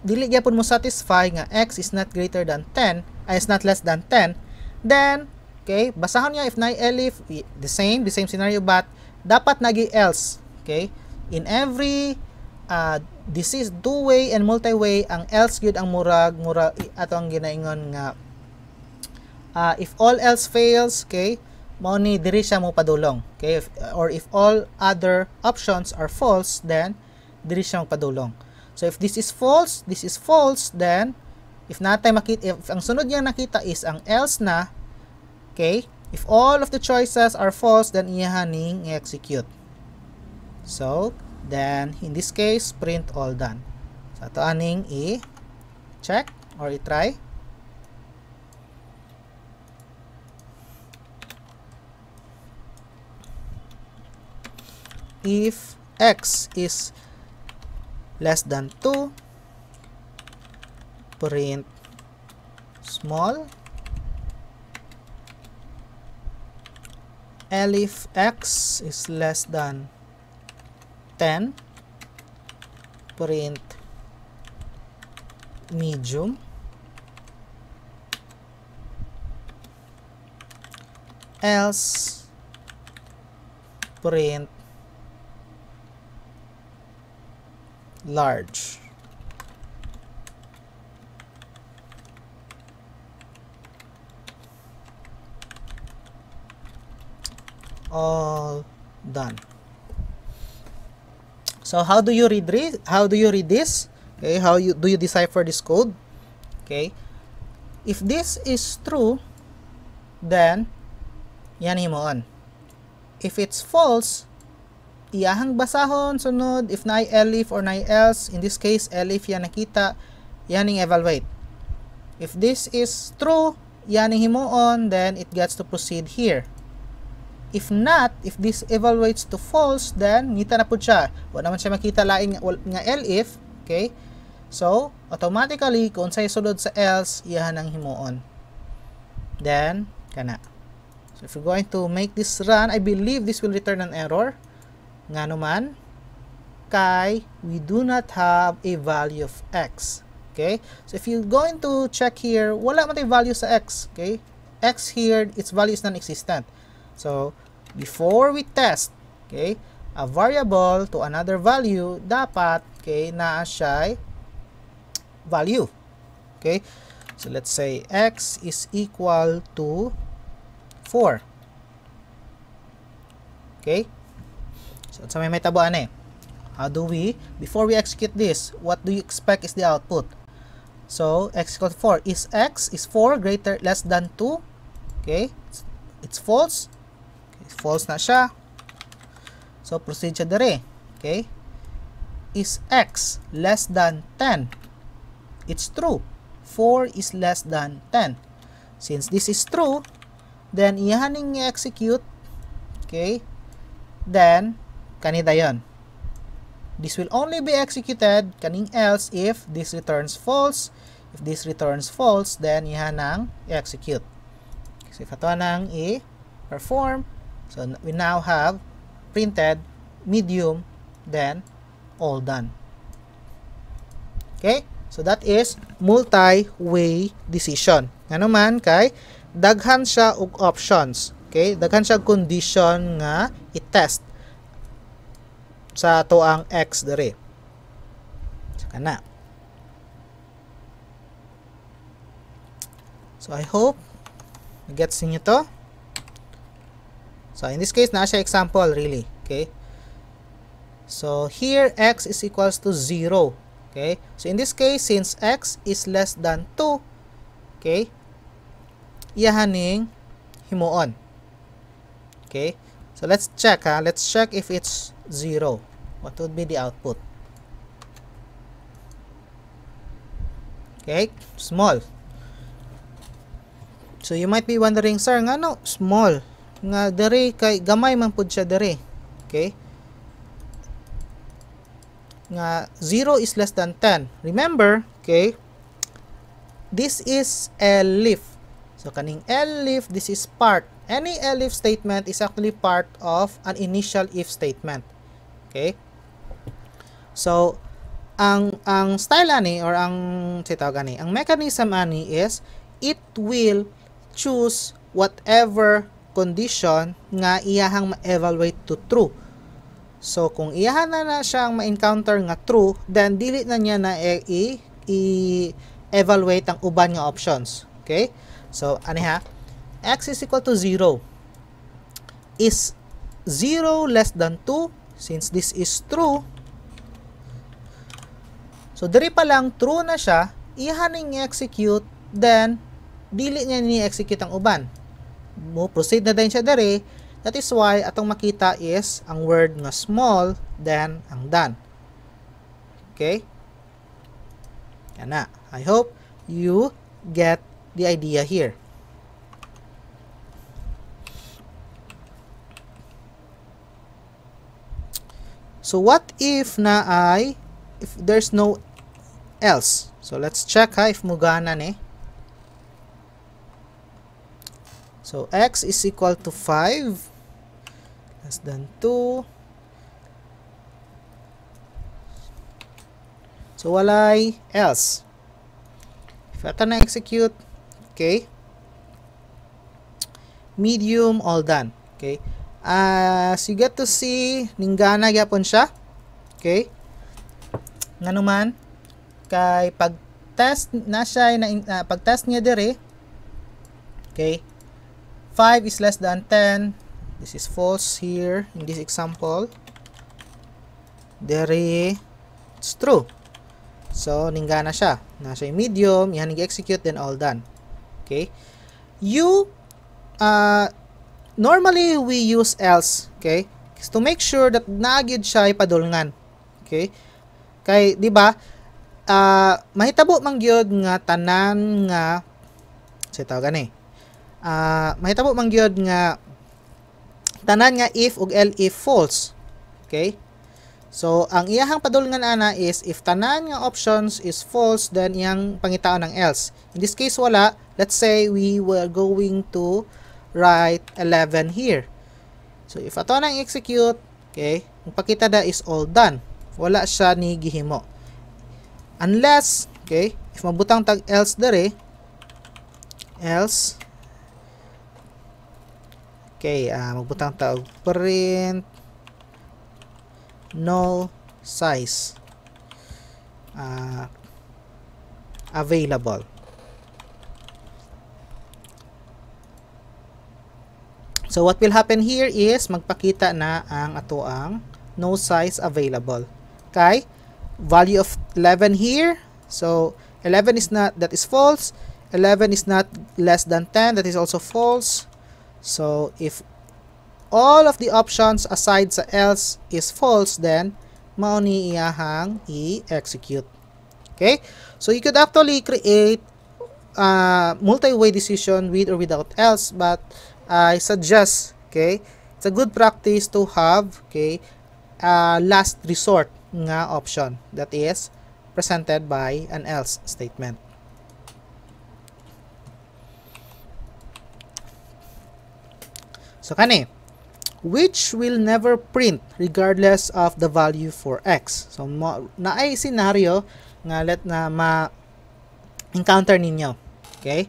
dili gyapon mo satisfy nga x is not greater than 10, ay is not less than 10, Then, okay, basahan niya if na elif, the same, the same scenario but dapat nagi else. Okay? In every uh, disease two-way and multi-way ang else gyud ang murag murag ato ang ginaingon nga uh, if all else fails, okay? mao ni diri siya mo padulong okay if, or if all other options are false then diri siya mo padulong so if this is false this is false then If natin makita, if ang sunod niya nakita is ang else na, okay, if all of the choices are false, then iyahaning execute. So, then in this case, print all done. So, ito aning i-check or i-try. If x is less than 2, print small If x is less than 10 print medium else print large all done. So how do you read this? how do you read this? Okay, how you do you decipher this code? Okay? If this is true, then yan himoon. If it's false, iyahang basahon sunod if na elif or na else in this case elif yan nakita yaning evaluate if this is true yaning himuon then it gets to proceed here If not, if this evaluates to false, then nita na po siya. Wala naman siya makita laing nga elif. Okay? So, automatically, kung sa sulod sa else, iyahan ang himuon. Then, kana. So, if you're going to make this run, I believe this will return an error. Nga naman, kay we do not have a value of x. Okay? So, if you're going to check here, wala man tayong value sa x. Okay? x here, its value is non-existent. So, before we test, okay, a variable to another value, dapat, okay, naa value. Okay? So, let's say x is equal to 4. Okay? So, sa may may tabuan eh. How do we, before we execute this, what do you expect is the output? So, x equal to 4. Is x is 4 greater, less than 2? Okay? It's false. false na siya. So, proceed siya dere. Okay? Is x less than 10? It's true. 4 is less than 10. Since this is true, then ihaning i-execute. Okay? Then, kanida yon. This will only be executed kaning else if this returns false. If this returns false, then ihanang execute So, if ito nang i-perform, So we now have printed, medium, then all done. Okay? So that is multi-way decision. Nga man kay daghan siya og options. Okay? Daghan siya condition nga i-test sa ato ang x dere. Saka So I hope gets niyo to. So, in this case, na siya example really. Okay? So, here, x is equals to 0. Okay? So, in this case, since x is less than 2, okay, iyahaning himuon. Okay? So, let's check, ha? Let's check if it's 0. What would be the output? Okay? Small. So, you might be wondering, sir, nga no? Small nga dere kay gamay man pud siya dere. Okay? Nga 0 is less than 10. Remember, okay? This is a leaf. So kaning elif, this is part. Any elif statement is actually part of an initial if statement. Okay? So ang ang style ani or ang tawag ani, ang mechanism ani is it will choose whatever condition nga iyahang ma-evaluate to true. So kung iyahan na na siyang ma-encounter nga true, then dili na niya na e- i-evaluate ang uban nga options. Okay? So ani ha? x is equal to 0. Is 0 less than 2 since this is true. So diri pa lang true na siya, iyahan ni execute then dili niya ni execute ang uban mo proceed na din siya dere that is why atong makita is ang word nga small then ang done okay Kana. i hope you get the idea here So what if na I if there's no else? So let's check ha if mugana ni. Eh. So, x is equal to 5 less than 2. So, walay else. If I can execute, okay. Medium, all done. Okay. As you get to see, ninggana gyapon siya. Okay. Nga naman, kay pag-test na siya, na, uh, pag-test niya dire, okay, 5 is less than 10 this is false here in this example there it's true so ningga na siya nasa yung medium yan nag-execute then all done okay you uh, normally we use else okay to make sure that naagid siya ipadulngan okay kay di ba uh, mahitabo man gyud nga tanan nga sa tawag ani uh, ah, mahitabo man gyud nga tanan nga if ug el if false. Okay? So, ang iyahang padulngan ana is if tanan nga options is false, then iyang pangitaon ng else. In this case, wala. Let's say we were going to write 11 here. So, if ato nang execute, okay, ang pakita da is all done. Wala siya ni gihimo. Unless, okay, if mabutang tag else dere, else, Okay, uh, magbutang tawag print null size uh, available. So what will happen here is magpakita na ang ato ang no size available. Okay? Value of 11 here. So 11 is not that is false. 11 is not less than 10 that is also false. So, if all of the options aside sa else is false, then mao iyahang i-execute. Okay? So, you could actually create a multi-way decision with or without else, but I suggest, okay, it's a good practice to have, okay, a last resort nga option that is presented by an else statement. sa kani which will never print regardless of the value for x. So, mo, na ay scenario nga let na ma-encounter ninyo. Okay?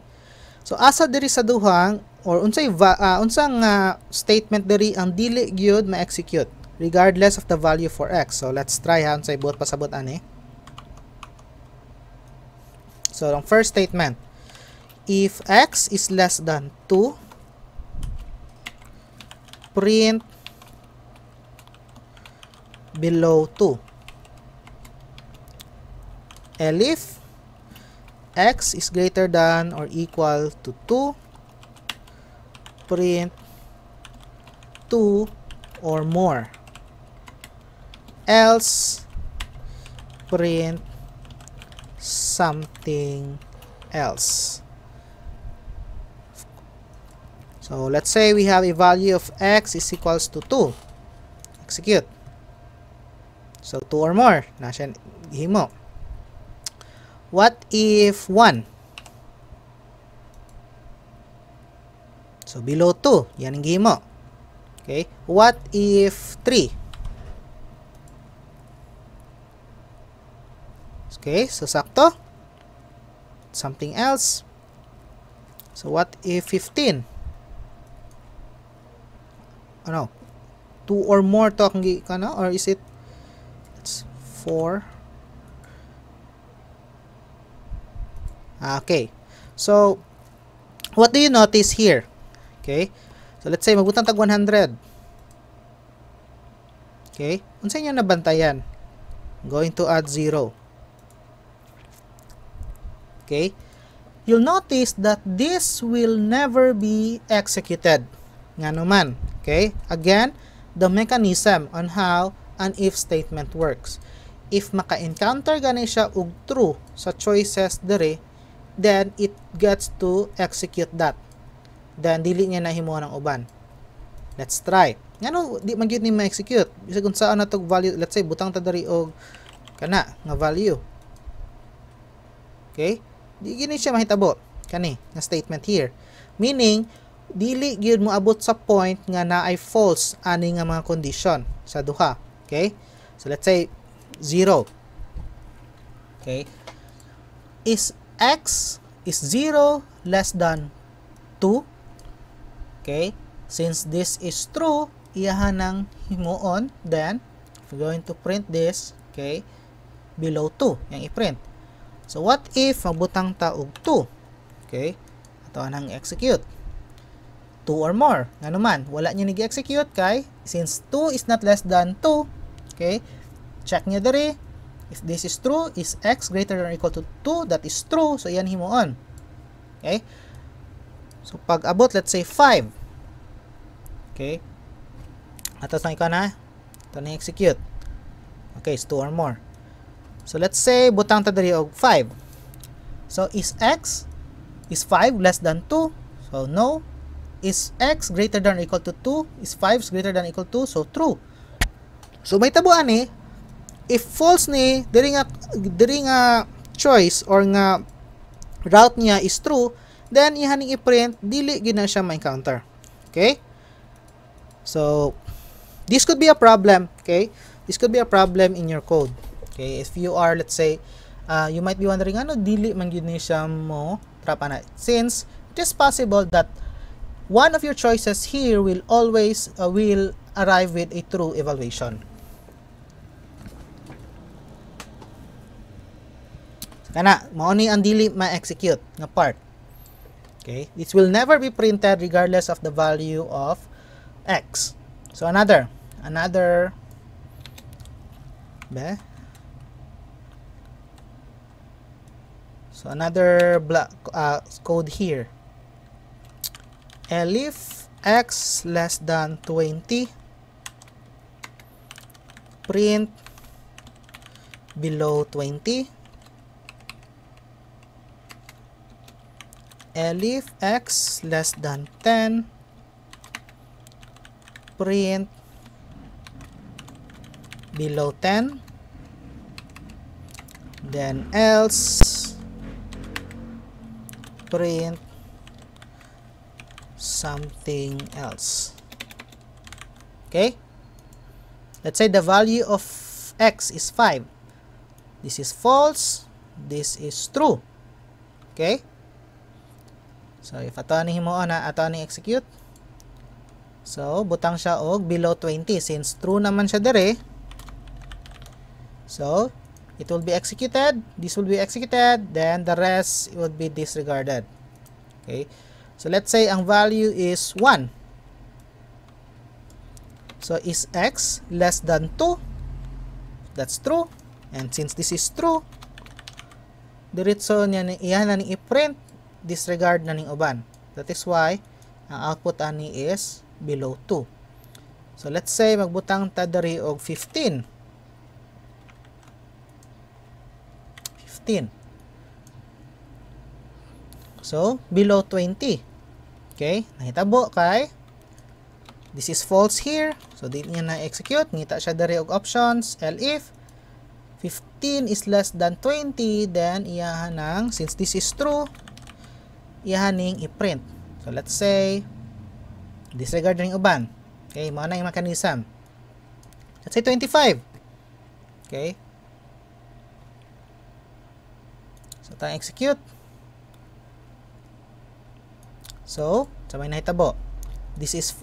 So, asa diri sa duhang or unsay uh, unsang uh, statement diri ang dili gyud ma-execute regardless of the value for x. So, let's try ha unsay buot pasabot ani. So, ang first statement, if x is less than 2, print below 2 elif x is greater than or equal to 2 print 2 or more else print something else so let's say we have a value of x is equals to 2. Execute. So 2 or more. Nasa himo. What if 1? So below 2. Yan ang gihimo. Okay. What if 3? Okay. So sakto. Something else. So what if 15? ano, two or more to ang kana or is it it's four ah, okay so what do you notice here okay so let's say magbutang tag 100 okay unsa niya nabantayan going to add zero okay you'll notice that this will never be executed nga naman. Okay? Again, the mechanism on how an if statement works. If maka-encounter gani siya og true sa choices dere, then it gets to execute that. Then dili niya nahimo ng uban. Let's try. Ngano di man ni ma-execute. Bisag unsa na tog value, let's say butang ta diri og kana nga value. Okay? Di gini siya mahitabo kani nga statement here. Meaning dili gyud moabot sa point nga naay false ani nga mga condition sa duha. Okay? So let's say 0. Okay? Is x is 0 less than 2? Okay? Since this is true, iyaha nang himuon, then we're going to print this, okay, below 2, yang i-print. So what if mabutang ta og 2? Okay? Ato nang execute. 2 or more. Nga naman, wala nyo nag-execute kay since 2 is not less than 2. Okay? Check nyo dere. If this is true, is x greater than or equal to 2? That is true. So, yan himuon. Okay? So, pag abot, let's say 5. Okay? Atas na ikaw na. Ito na execute. Okay, it's 2 or more. So, let's say, butang ta dere og 5. So, is x is 5 less than 2? So, no is x greater than or equal to 2 is 5 greater than or equal to so true so may tabuan ni if false ni diri nga diri nga choice or nga route niya is true then ihaning i-print dili gid na siya ma encounter okay so this could be a problem okay this could be a problem in your code okay if you are let's say uh, you might be wondering ano dili man gyud ni siya mo trapana since it is possible that one of your choices here will always uh, will arrive with a true evaluation. Kana, mao and ang dili ma-execute nga part. Okay? This will never be printed regardless of the value of x. So another, another be So another block uh, code here. elif x less than 20 print below 20 elif x less than 10 print below 10 then else print something else. Okay? Let's say the value of x is 5. This is false. This is true. Okay? So, if ato ni himuon na, ah, ato ni execute. So, butang siya og below 20 since true naman siya dere. So, it will be executed. This will be executed. Then, the rest would be disregarded. Okay? So, let's say ang value is 1. So, is x less than 2? That's true. And since this is true, diretso niya ni iyan na ni i-print disregard na ning uban. That is why ang output ani is below 2. So let's say magbutang ta diri og 15. 15. So, below 20. Okay, nahitabo kay this is false here. So, di niya na-execute. Ngita siya dari og options. Elif, 15 is less than 20, then iyahan ng, since this is true, iyahan ning i-print. So, let's say, disregard ring uban. Okay, mao na yung mechanism. Let's say 25. Okay. So, tayong execute. So, sa may nahitabo, this is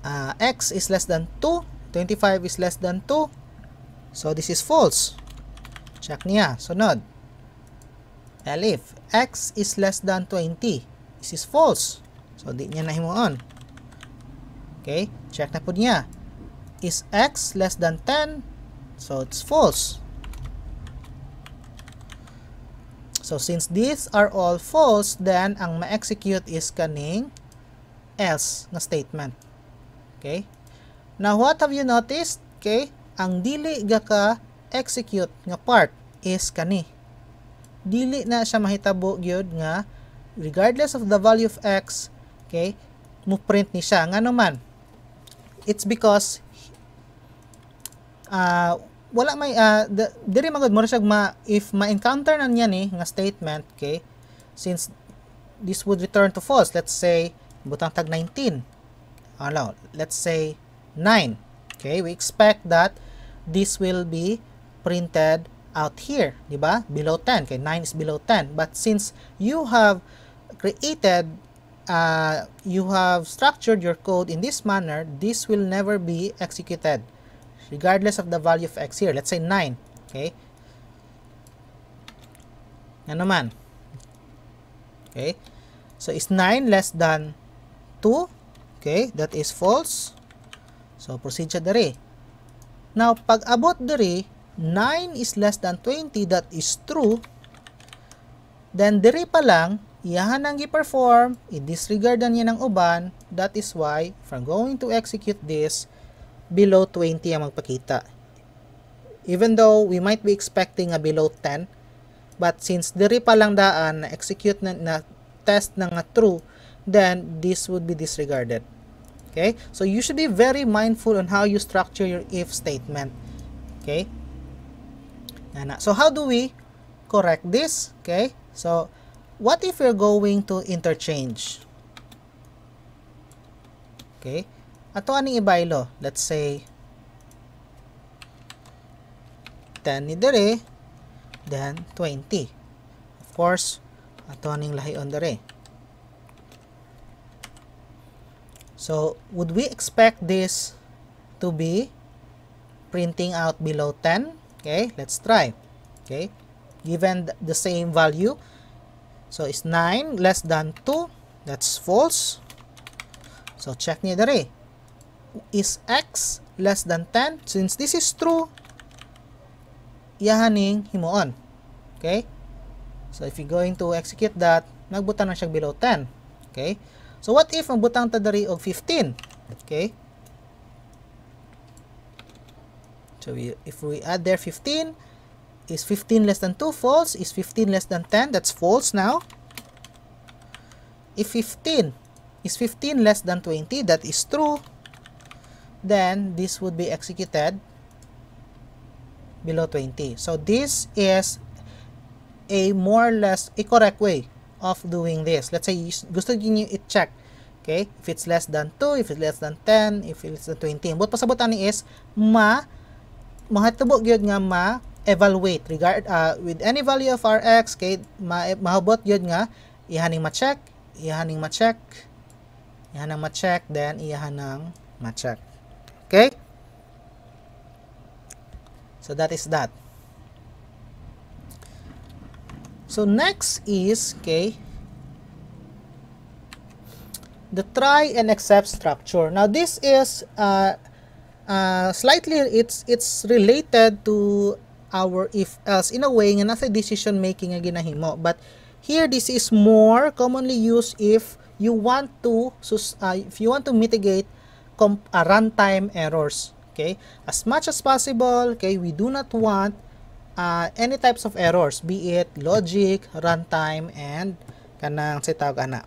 uh, x is less than 2, 25 is less than 2. So, this is false. Check niya. Sunod. Elif, x is less than 20. This is false. So, di niya nahimuon. Okay? Check na po niya. Is x less than 10? So, it's false. So, since these are all false, then ang ma-execute is kaning else na statement. Okay? Now, what have you noticed? Okay? Ang dili ga ka execute nga part is kani. Dili na siya mahitabo gyud nga regardless of the value of x, okay, mo print ni siya. Nga naman, it's because uh, wala may uh, diri magud mo siya ma if ma-encounter na niya ni nga statement okay since this would return to false let's say butang tag 19 allow let's say 9 okay we expect that this will be printed out here di ba below 10 okay 9 is below 10 but since you have created uh, you have structured your code in this manner this will never be executed regardless of the value of x here. Let's say 9. Okay? Ano man? Okay? So, is 9 less than 2? Okay? That is false. So, proceed siya dari. Now, pag abot dari, 9 is less than 20, that is true. Then, diri pa lang, iyahan ang i-perform, i-disregard niya ng uban, that is why, from going to execute this, below 20 ang magpakita. Even though we might be expecting a below 10, but since diri pa lang daan na execute na, na test na nga true, then this would be disregarded. Okay? So you should be very mindful on how you structure your if statement. Okay? Nana. So how do we correct this? Okay? So what if we're going to interchange? Okay? Ato aning ibaylo. Let's say, tan ni dere, then 20. Of course, ato aning lahi on dere. So, would we expect this to be printing out below 10? Okay, let's try. Okay, given the same value, so it's 9 less than 2, that's false. So, check ni dere is x less than 10 since this is true yahaning himuon okay so if you're going to execute that nagbutang na siya below 10 okay so what if ang ta dari og 15 okay so we, if we add there 15 is 15 less than 2 false is 15 less than 10 that's false now if 15 is 15 less than 20 that is true then this would be executed below 20. So this is a more or less a correct way of doing this. Let's say gusto niyo i-check Okay? If it's less than 2, if it's less than 10, if it's 20. But pasabutan ni is ma mahatubo gyud nga ma evaluate regard uh, with any value of rx kay ma mahabot gyud nga ihaning ma-check, ihaning ma-check, ihanang ma-check then ihanang ma-check. Okay? So that is that. So next is, okay, the try and accept structure. Now this is uh, uh, slightly, it's, it's related to our if else in a way nga nasa decision making ang ginahimo but here this is more commonly used if you want to uh, if you want to mitigate comp- uh, runtime errors. Okay? As much as possible, okay, we do not want uh, any types of errors, be it logic, runtime, and kanang sitag ana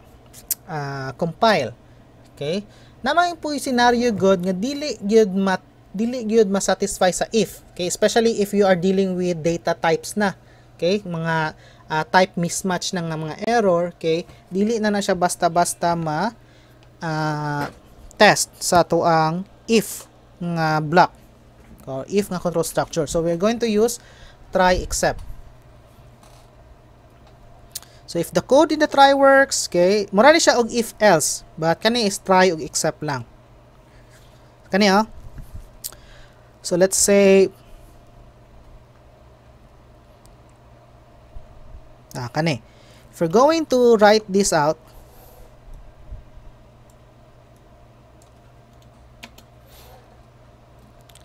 uh, compile. Okay? Namang po yung scenario good nga dili gyud mat dili gyud masatisfy sa if. Okay, especially if you are dealing with data types na. Okay, mga uh, type mismatch ng mga error, okay? Dili na na siya basta-basta ma uh, test sa ato ang if nga block or if nga control structure. So we're going to use try except. So if the code in the try works, okay, mura ni siya og if else, but kani is try og except lang. Kani oh. So let's say ah kani. If we're going to write this out,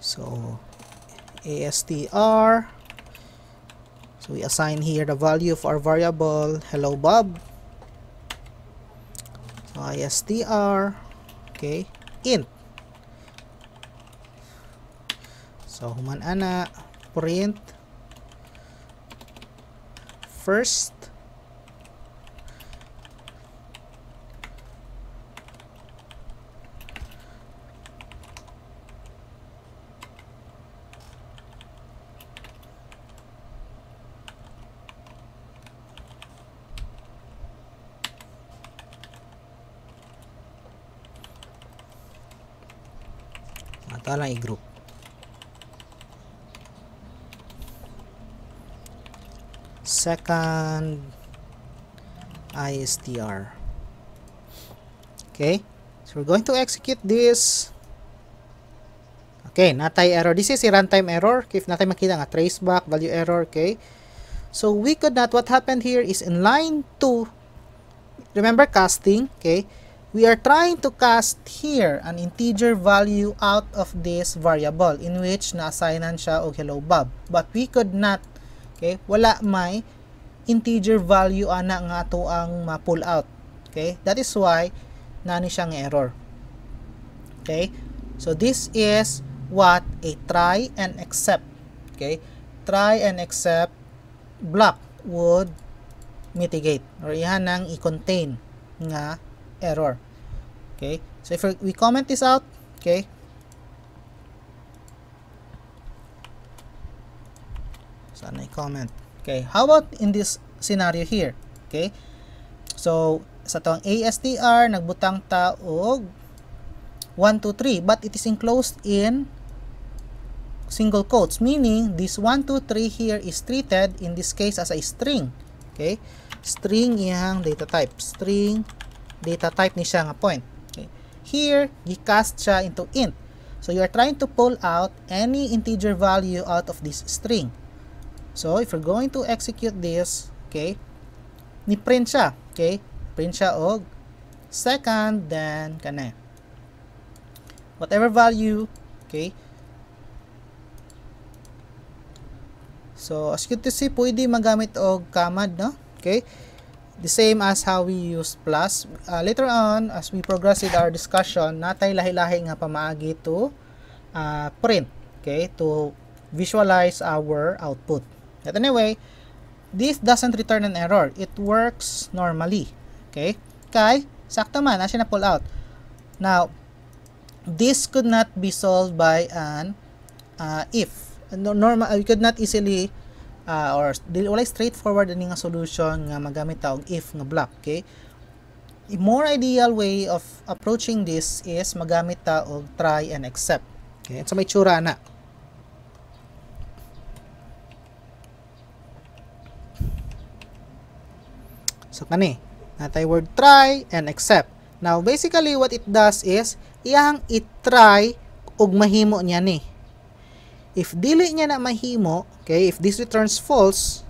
So ASTR. So we assign here the value of our variable. Hello Bob. So ASTR. Okay. Int. So human ana print first Kaya lang i-group. Second ISTR. Okay. So we're going to execute this. Okay, natay error. This is a runtime error. if natay makita nga, traceback, value error, okay. So we could not, what happened here is in line 2, remember casting, okay. We are trying to cast here an integer value out of this variable in which na-assignan siya o hello Bob. But we could not, okay, wala may integer value ana nga to ang ma-pull out. Okay, that is why nani siyang error. Okay, so this is what a try and accept, okay, try and accept block would mitigate or iyan ang i-contain nga error. Okay, so if we comment this out, okay, saan na comment Okay, how about in this scenario here? Okay, so sa tawang ASTR, nagbutang taog 1, 2, 3, but it is enclosed in single quotes, meaning this 1, 2, 3 here is treated in this case as a string. Okay, string yang data type, string data type ni siya nga point. Okay. Here, gicast siya into int. So you are trying to pull out any integer value out of this string. So if you're going to execute this, okay, ni print siya, okay? Print siya og second then kana whatever value, okay? So as you can see, pwede magamit og comma, no? Okay? The same as how we use plus. Uh, later on, as we progress with our discussion, natay lahi-lahi nga pamaagi to uh, print. Okay, to visualize our output. But anyway, this doesn't return an error. It works normally. Okay? Kay, sakto man, na na-pull out. Now, this could not be solved by an uh, if. No, normal, you uh, could not easily uh, or dili walay straightforward ani nga solution nga magamit ta og if nga block okay A more ideal way of approaching this is magamit ta og try and accept okay so may tsura na So kani, natay word try and accept. Now basically what it does is iyang i-try ug mahimo niya ni. Eh if dili niya na mahimo okay if this returns false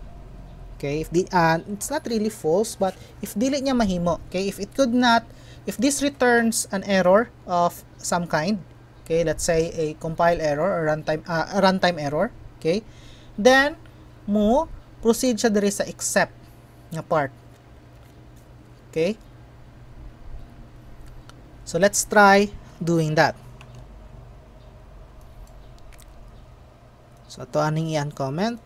okay if the uh, ah, it's not really false but if dili niya mahimo okay if it could not if this returns an error of some kind okay let's say a compile error or runtime uh, runtime error okay then mo proceed siya dere sa except na part okay so let's try doing that So, to aning i comment.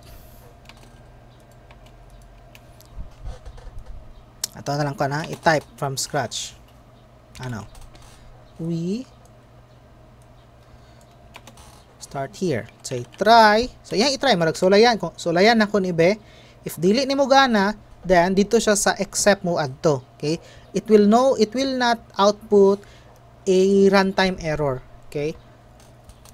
Ato na lang ko na i-type from scratch. Ano? We start here. So, try. So, yan, i-try. Marag sulayan. Kung sulayan na kung ibe, if dili ni mo gana, then dito siya sa accept mo to. Okay? It will know, it will not output a runtime error. Okay?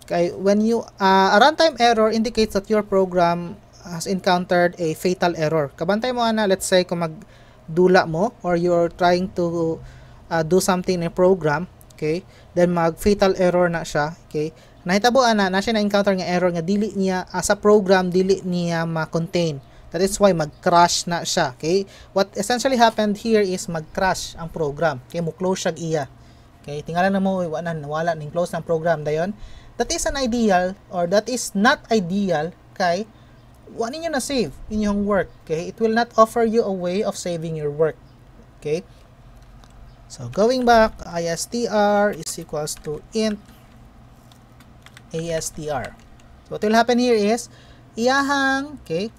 Okay, when you uh, a runtime error indicates that your program has encountered a fatal error. Kabantay mo ana, let's say kung magdula mo or you're trying to uh, do something in a program, okay? Then mag fatal error na siya, okay? Nahitabo ana na siya na encounter nga error nga dili niya as ah, a program dili niya ma-contain. That is why mag-crash na siya, okay? What essentially happened here is mag-crash ang program. Okay, mo close siya iya. Okay, tingala na mo wala na wala ning close ng program dayon. that is an ideal or that is not ideal kay wa ninyo na save inyong work okay it will not offer you a way of saving your work okay so going back istr is equals to int astr so what will happen here is iyahang okay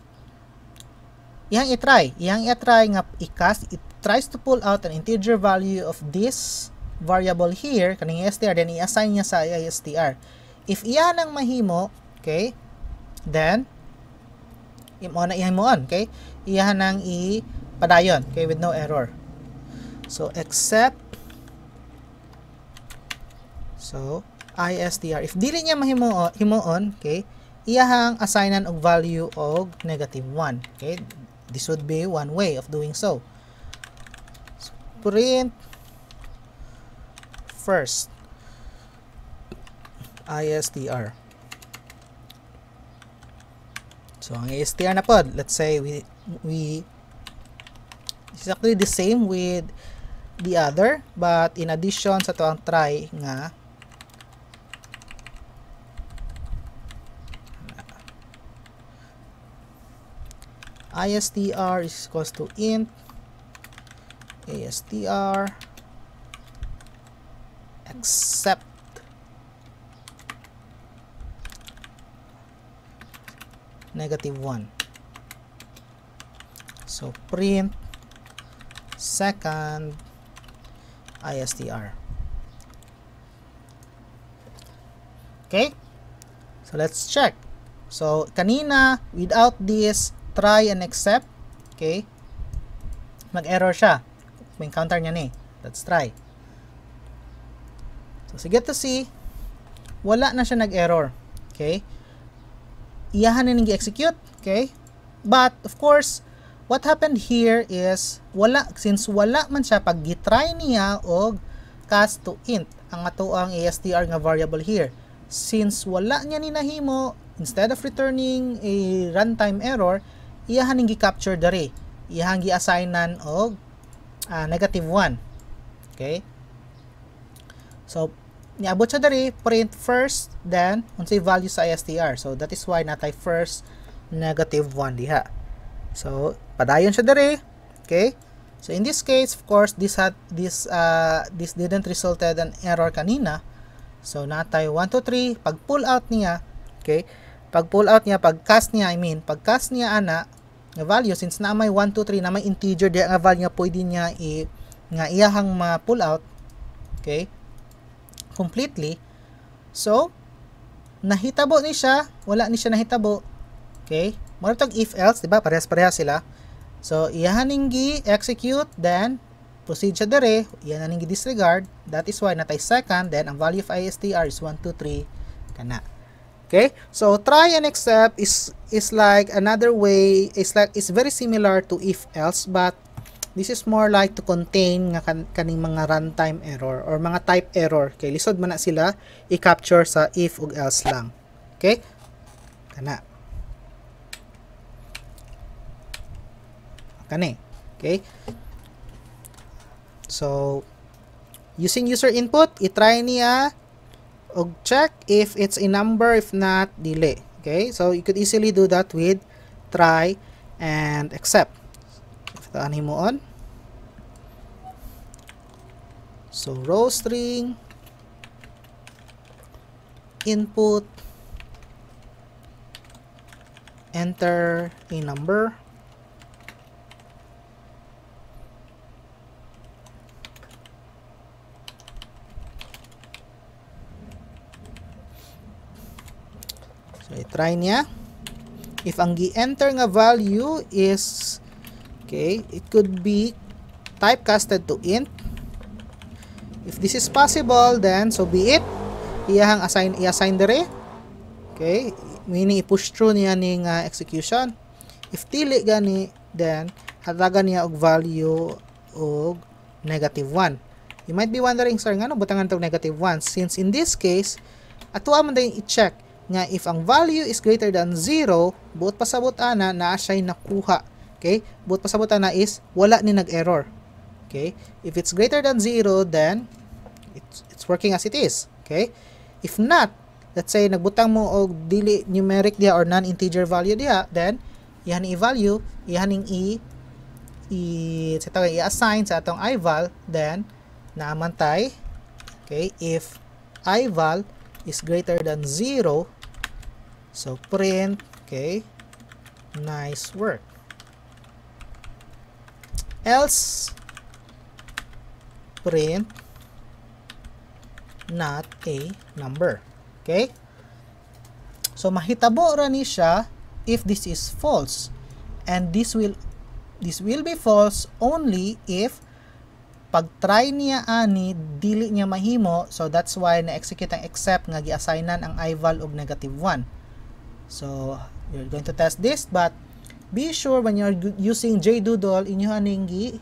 iyang itry iyang itry nga i-cast it tries to pull out an integer value of this variable here kaning str then i-assign niya sa istr If iya ang mahimo, okay? Then imo na on, okay? Iya nang i padayon, okay, with no error. So except So ISTR if dili niya mahimo himuon, okay? Iyahang assignan og value og negative 1, okay? This would be one way of doing so. so print first ISTR. So ang istr na pod, let's say we we is actually the same with the other but in addition sa to ang try nga ISTR is equals to int ASTR except negative 1 so print second ISTR okay so let's check so kanina without this try and accept okay mag error siya may counter niya ni eh. let's try so so get to see wala na siya nag error okay iyahan na nang execute okay but of course what happened here is wala since wala man siya pag gitry niya og cast to int ang ato ang ASTR nga variable here since wala niya ni nahimo instead of returning a runtime error iyahan ning gi-capture dere iyahang gi-assignan og uh, negative 1 okay so niabot siya dari print first then unsay value sa ISTR so that is why natay first negative 1 diha so padayon siya dari okay so in this case of course this had this uh, this didn't resulted an error kanina so natay 1 to 3 pag pull out niya okay pag pull out niya pag cast niya I mean pag cast niya ana nga value since na may 1 2 3 na may integer diha nga value nga pwede niya i nga iyahang ma pull out okay completely. So, nahitabo ni siya, wala ni siya nahitabo. Okay? Mura if else, di ba? Parehas-parehas sila. So, iyahaning gi execute, then proceed siya dere, iyahaning gi disregard. That is why natay second, then ang value of ISTR is 1, 2, kana. Okay? So, try and accept is is like another way, is like is very similar to if else but This is more like to contain nga kan kaning mga runtime error or mga type error. Kay lisod man na sila i-capture sa if ug else lang. Okay? Kana. Kani. Eh. Okay? So using user input, i-try niya og check if it's a number if not dili. Okay? So you could easily do that with try and accept taan himuon so row string input enter a number So, i-try niya. If ang gi-enter nga value is Okay, it could be typecasted to int. If this is possible, then so be it. Iyahang assign i-assign dere. Okay, meaning i-push through niya ning uh, execution. If tili gani, then hatagan niya og value og negative 1. You might be wondering, sir, ngano butangan tag negative 1? Since in this case, ato man dayon i-check nga if ang value is greater than 0, buot pasabot ana na siya'y nakuha Okay? But pasabutan na is wala ni nag-error. Okay? If it's greater than 0, then it's, it's working as it is. Okay? If not, let's say nagbutang mo og dili numeric diha or non-integer value diha, then ihaning i-value, ihaning i i sa tawag i-assign sa atong ival, then naamantay. Okay? If ival is greater than 0, so print, okay? Nice work else print not a number okay so mahitabo ra ni siya if this is false and this will this will be false only if pag try niya ani dili niya mahimo so that's why na execute ang except nga giassignan ang ival og negative 1 so you're going to test this but Be sure when you're using JDoodle inyo aningi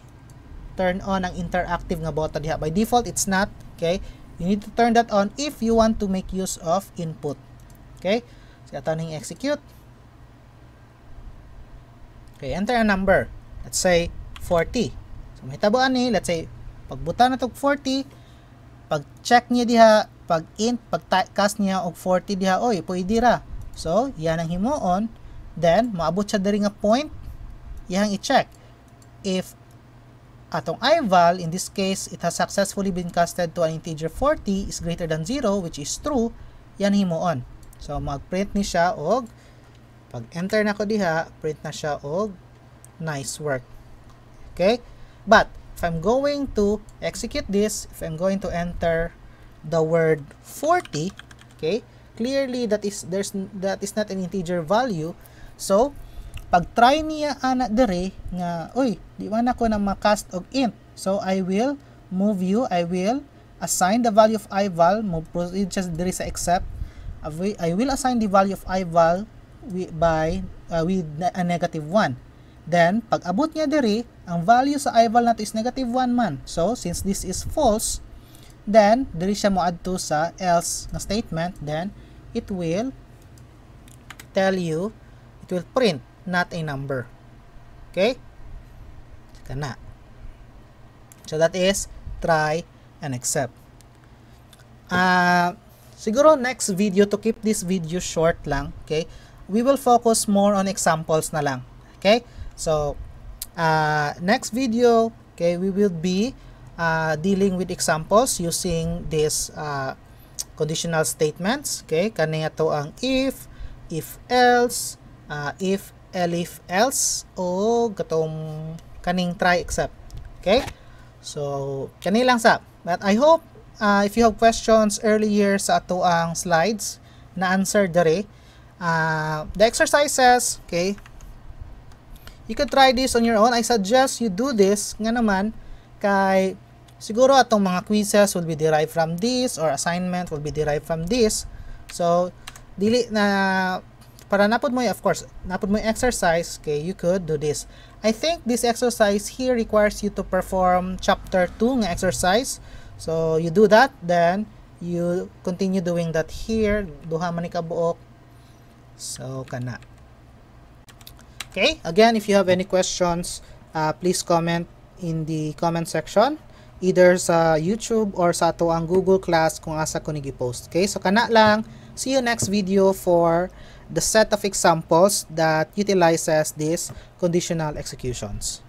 turn on ang interactive nga button diha. By default, it's not. Okay? You need to turn that on if you want to make use of input. Okay? So, ito ning execute. Okay, enter a number. Let's say 40. So, may mahitabuan ni, let's say, pagbuta na tog 40, pag-check niya diha, pag int, pag-cast niya og 40 diha, oy, pwede ra. So, yan ang himuon Then, maabot siya diri nga point, iyang i-check. If atong ival, in this case, it has successfully been casted to an integer 40 is greater than 0, which is true, yan himo on. So, mag-print ni siya og pag-enter na ko diha, print na siya og nice work. Okay? But, if I'm going to execute this, if I'm going to enter the word 40, okay, clearly that is there's that is not an integer value So, pag try niya ana dere nga oy di man ako na makast og int so I will move you I will assign the value of ival move proceed just dere sa except I will assign the value of ival by uh, with a negative 1 then pag abot niya dere ang value sa ival nato is negative 1 man so since this is false then dere siya mo adto sa else na statement then it will tell you It will print, not a number. Okay? Ito na. So, that is try and accept. Uh, siguro next video, to keep this video short lang, okay? We will focus more on examples na lang. Okay? So, uh, next video, okay, we will be uh, dealing with examples using this uh, conditional statements. Okay? Kaniya to ang if, if else, uh, if, elif, else, o oh, gatong kaning try except. Okay? So, kani lang sa. But I hope uh, if you have questions earlier sa ato ang slides, na-answer dere. Uh, ah, the exercises, okay? You could try this on your own. I suggest you do this nga naman kay siguro atong mga quizzes will be derived from this or assignment will be derived from this. So, dili na para napod mo, of course, napod mo exercise, okay, you could do this. I think this exercise here requires you to perform chapter 2 ng exercise. So, you do that, then you continue doing that here. Duha man buok. So, kana. Okay, again, if you have any questions, uh, please comment in the comment section either sa YouTube or sa to ang Google Class kung asa ko post Okay, so kana lang. See you next video for the set of examples that utilizes these conditional executions.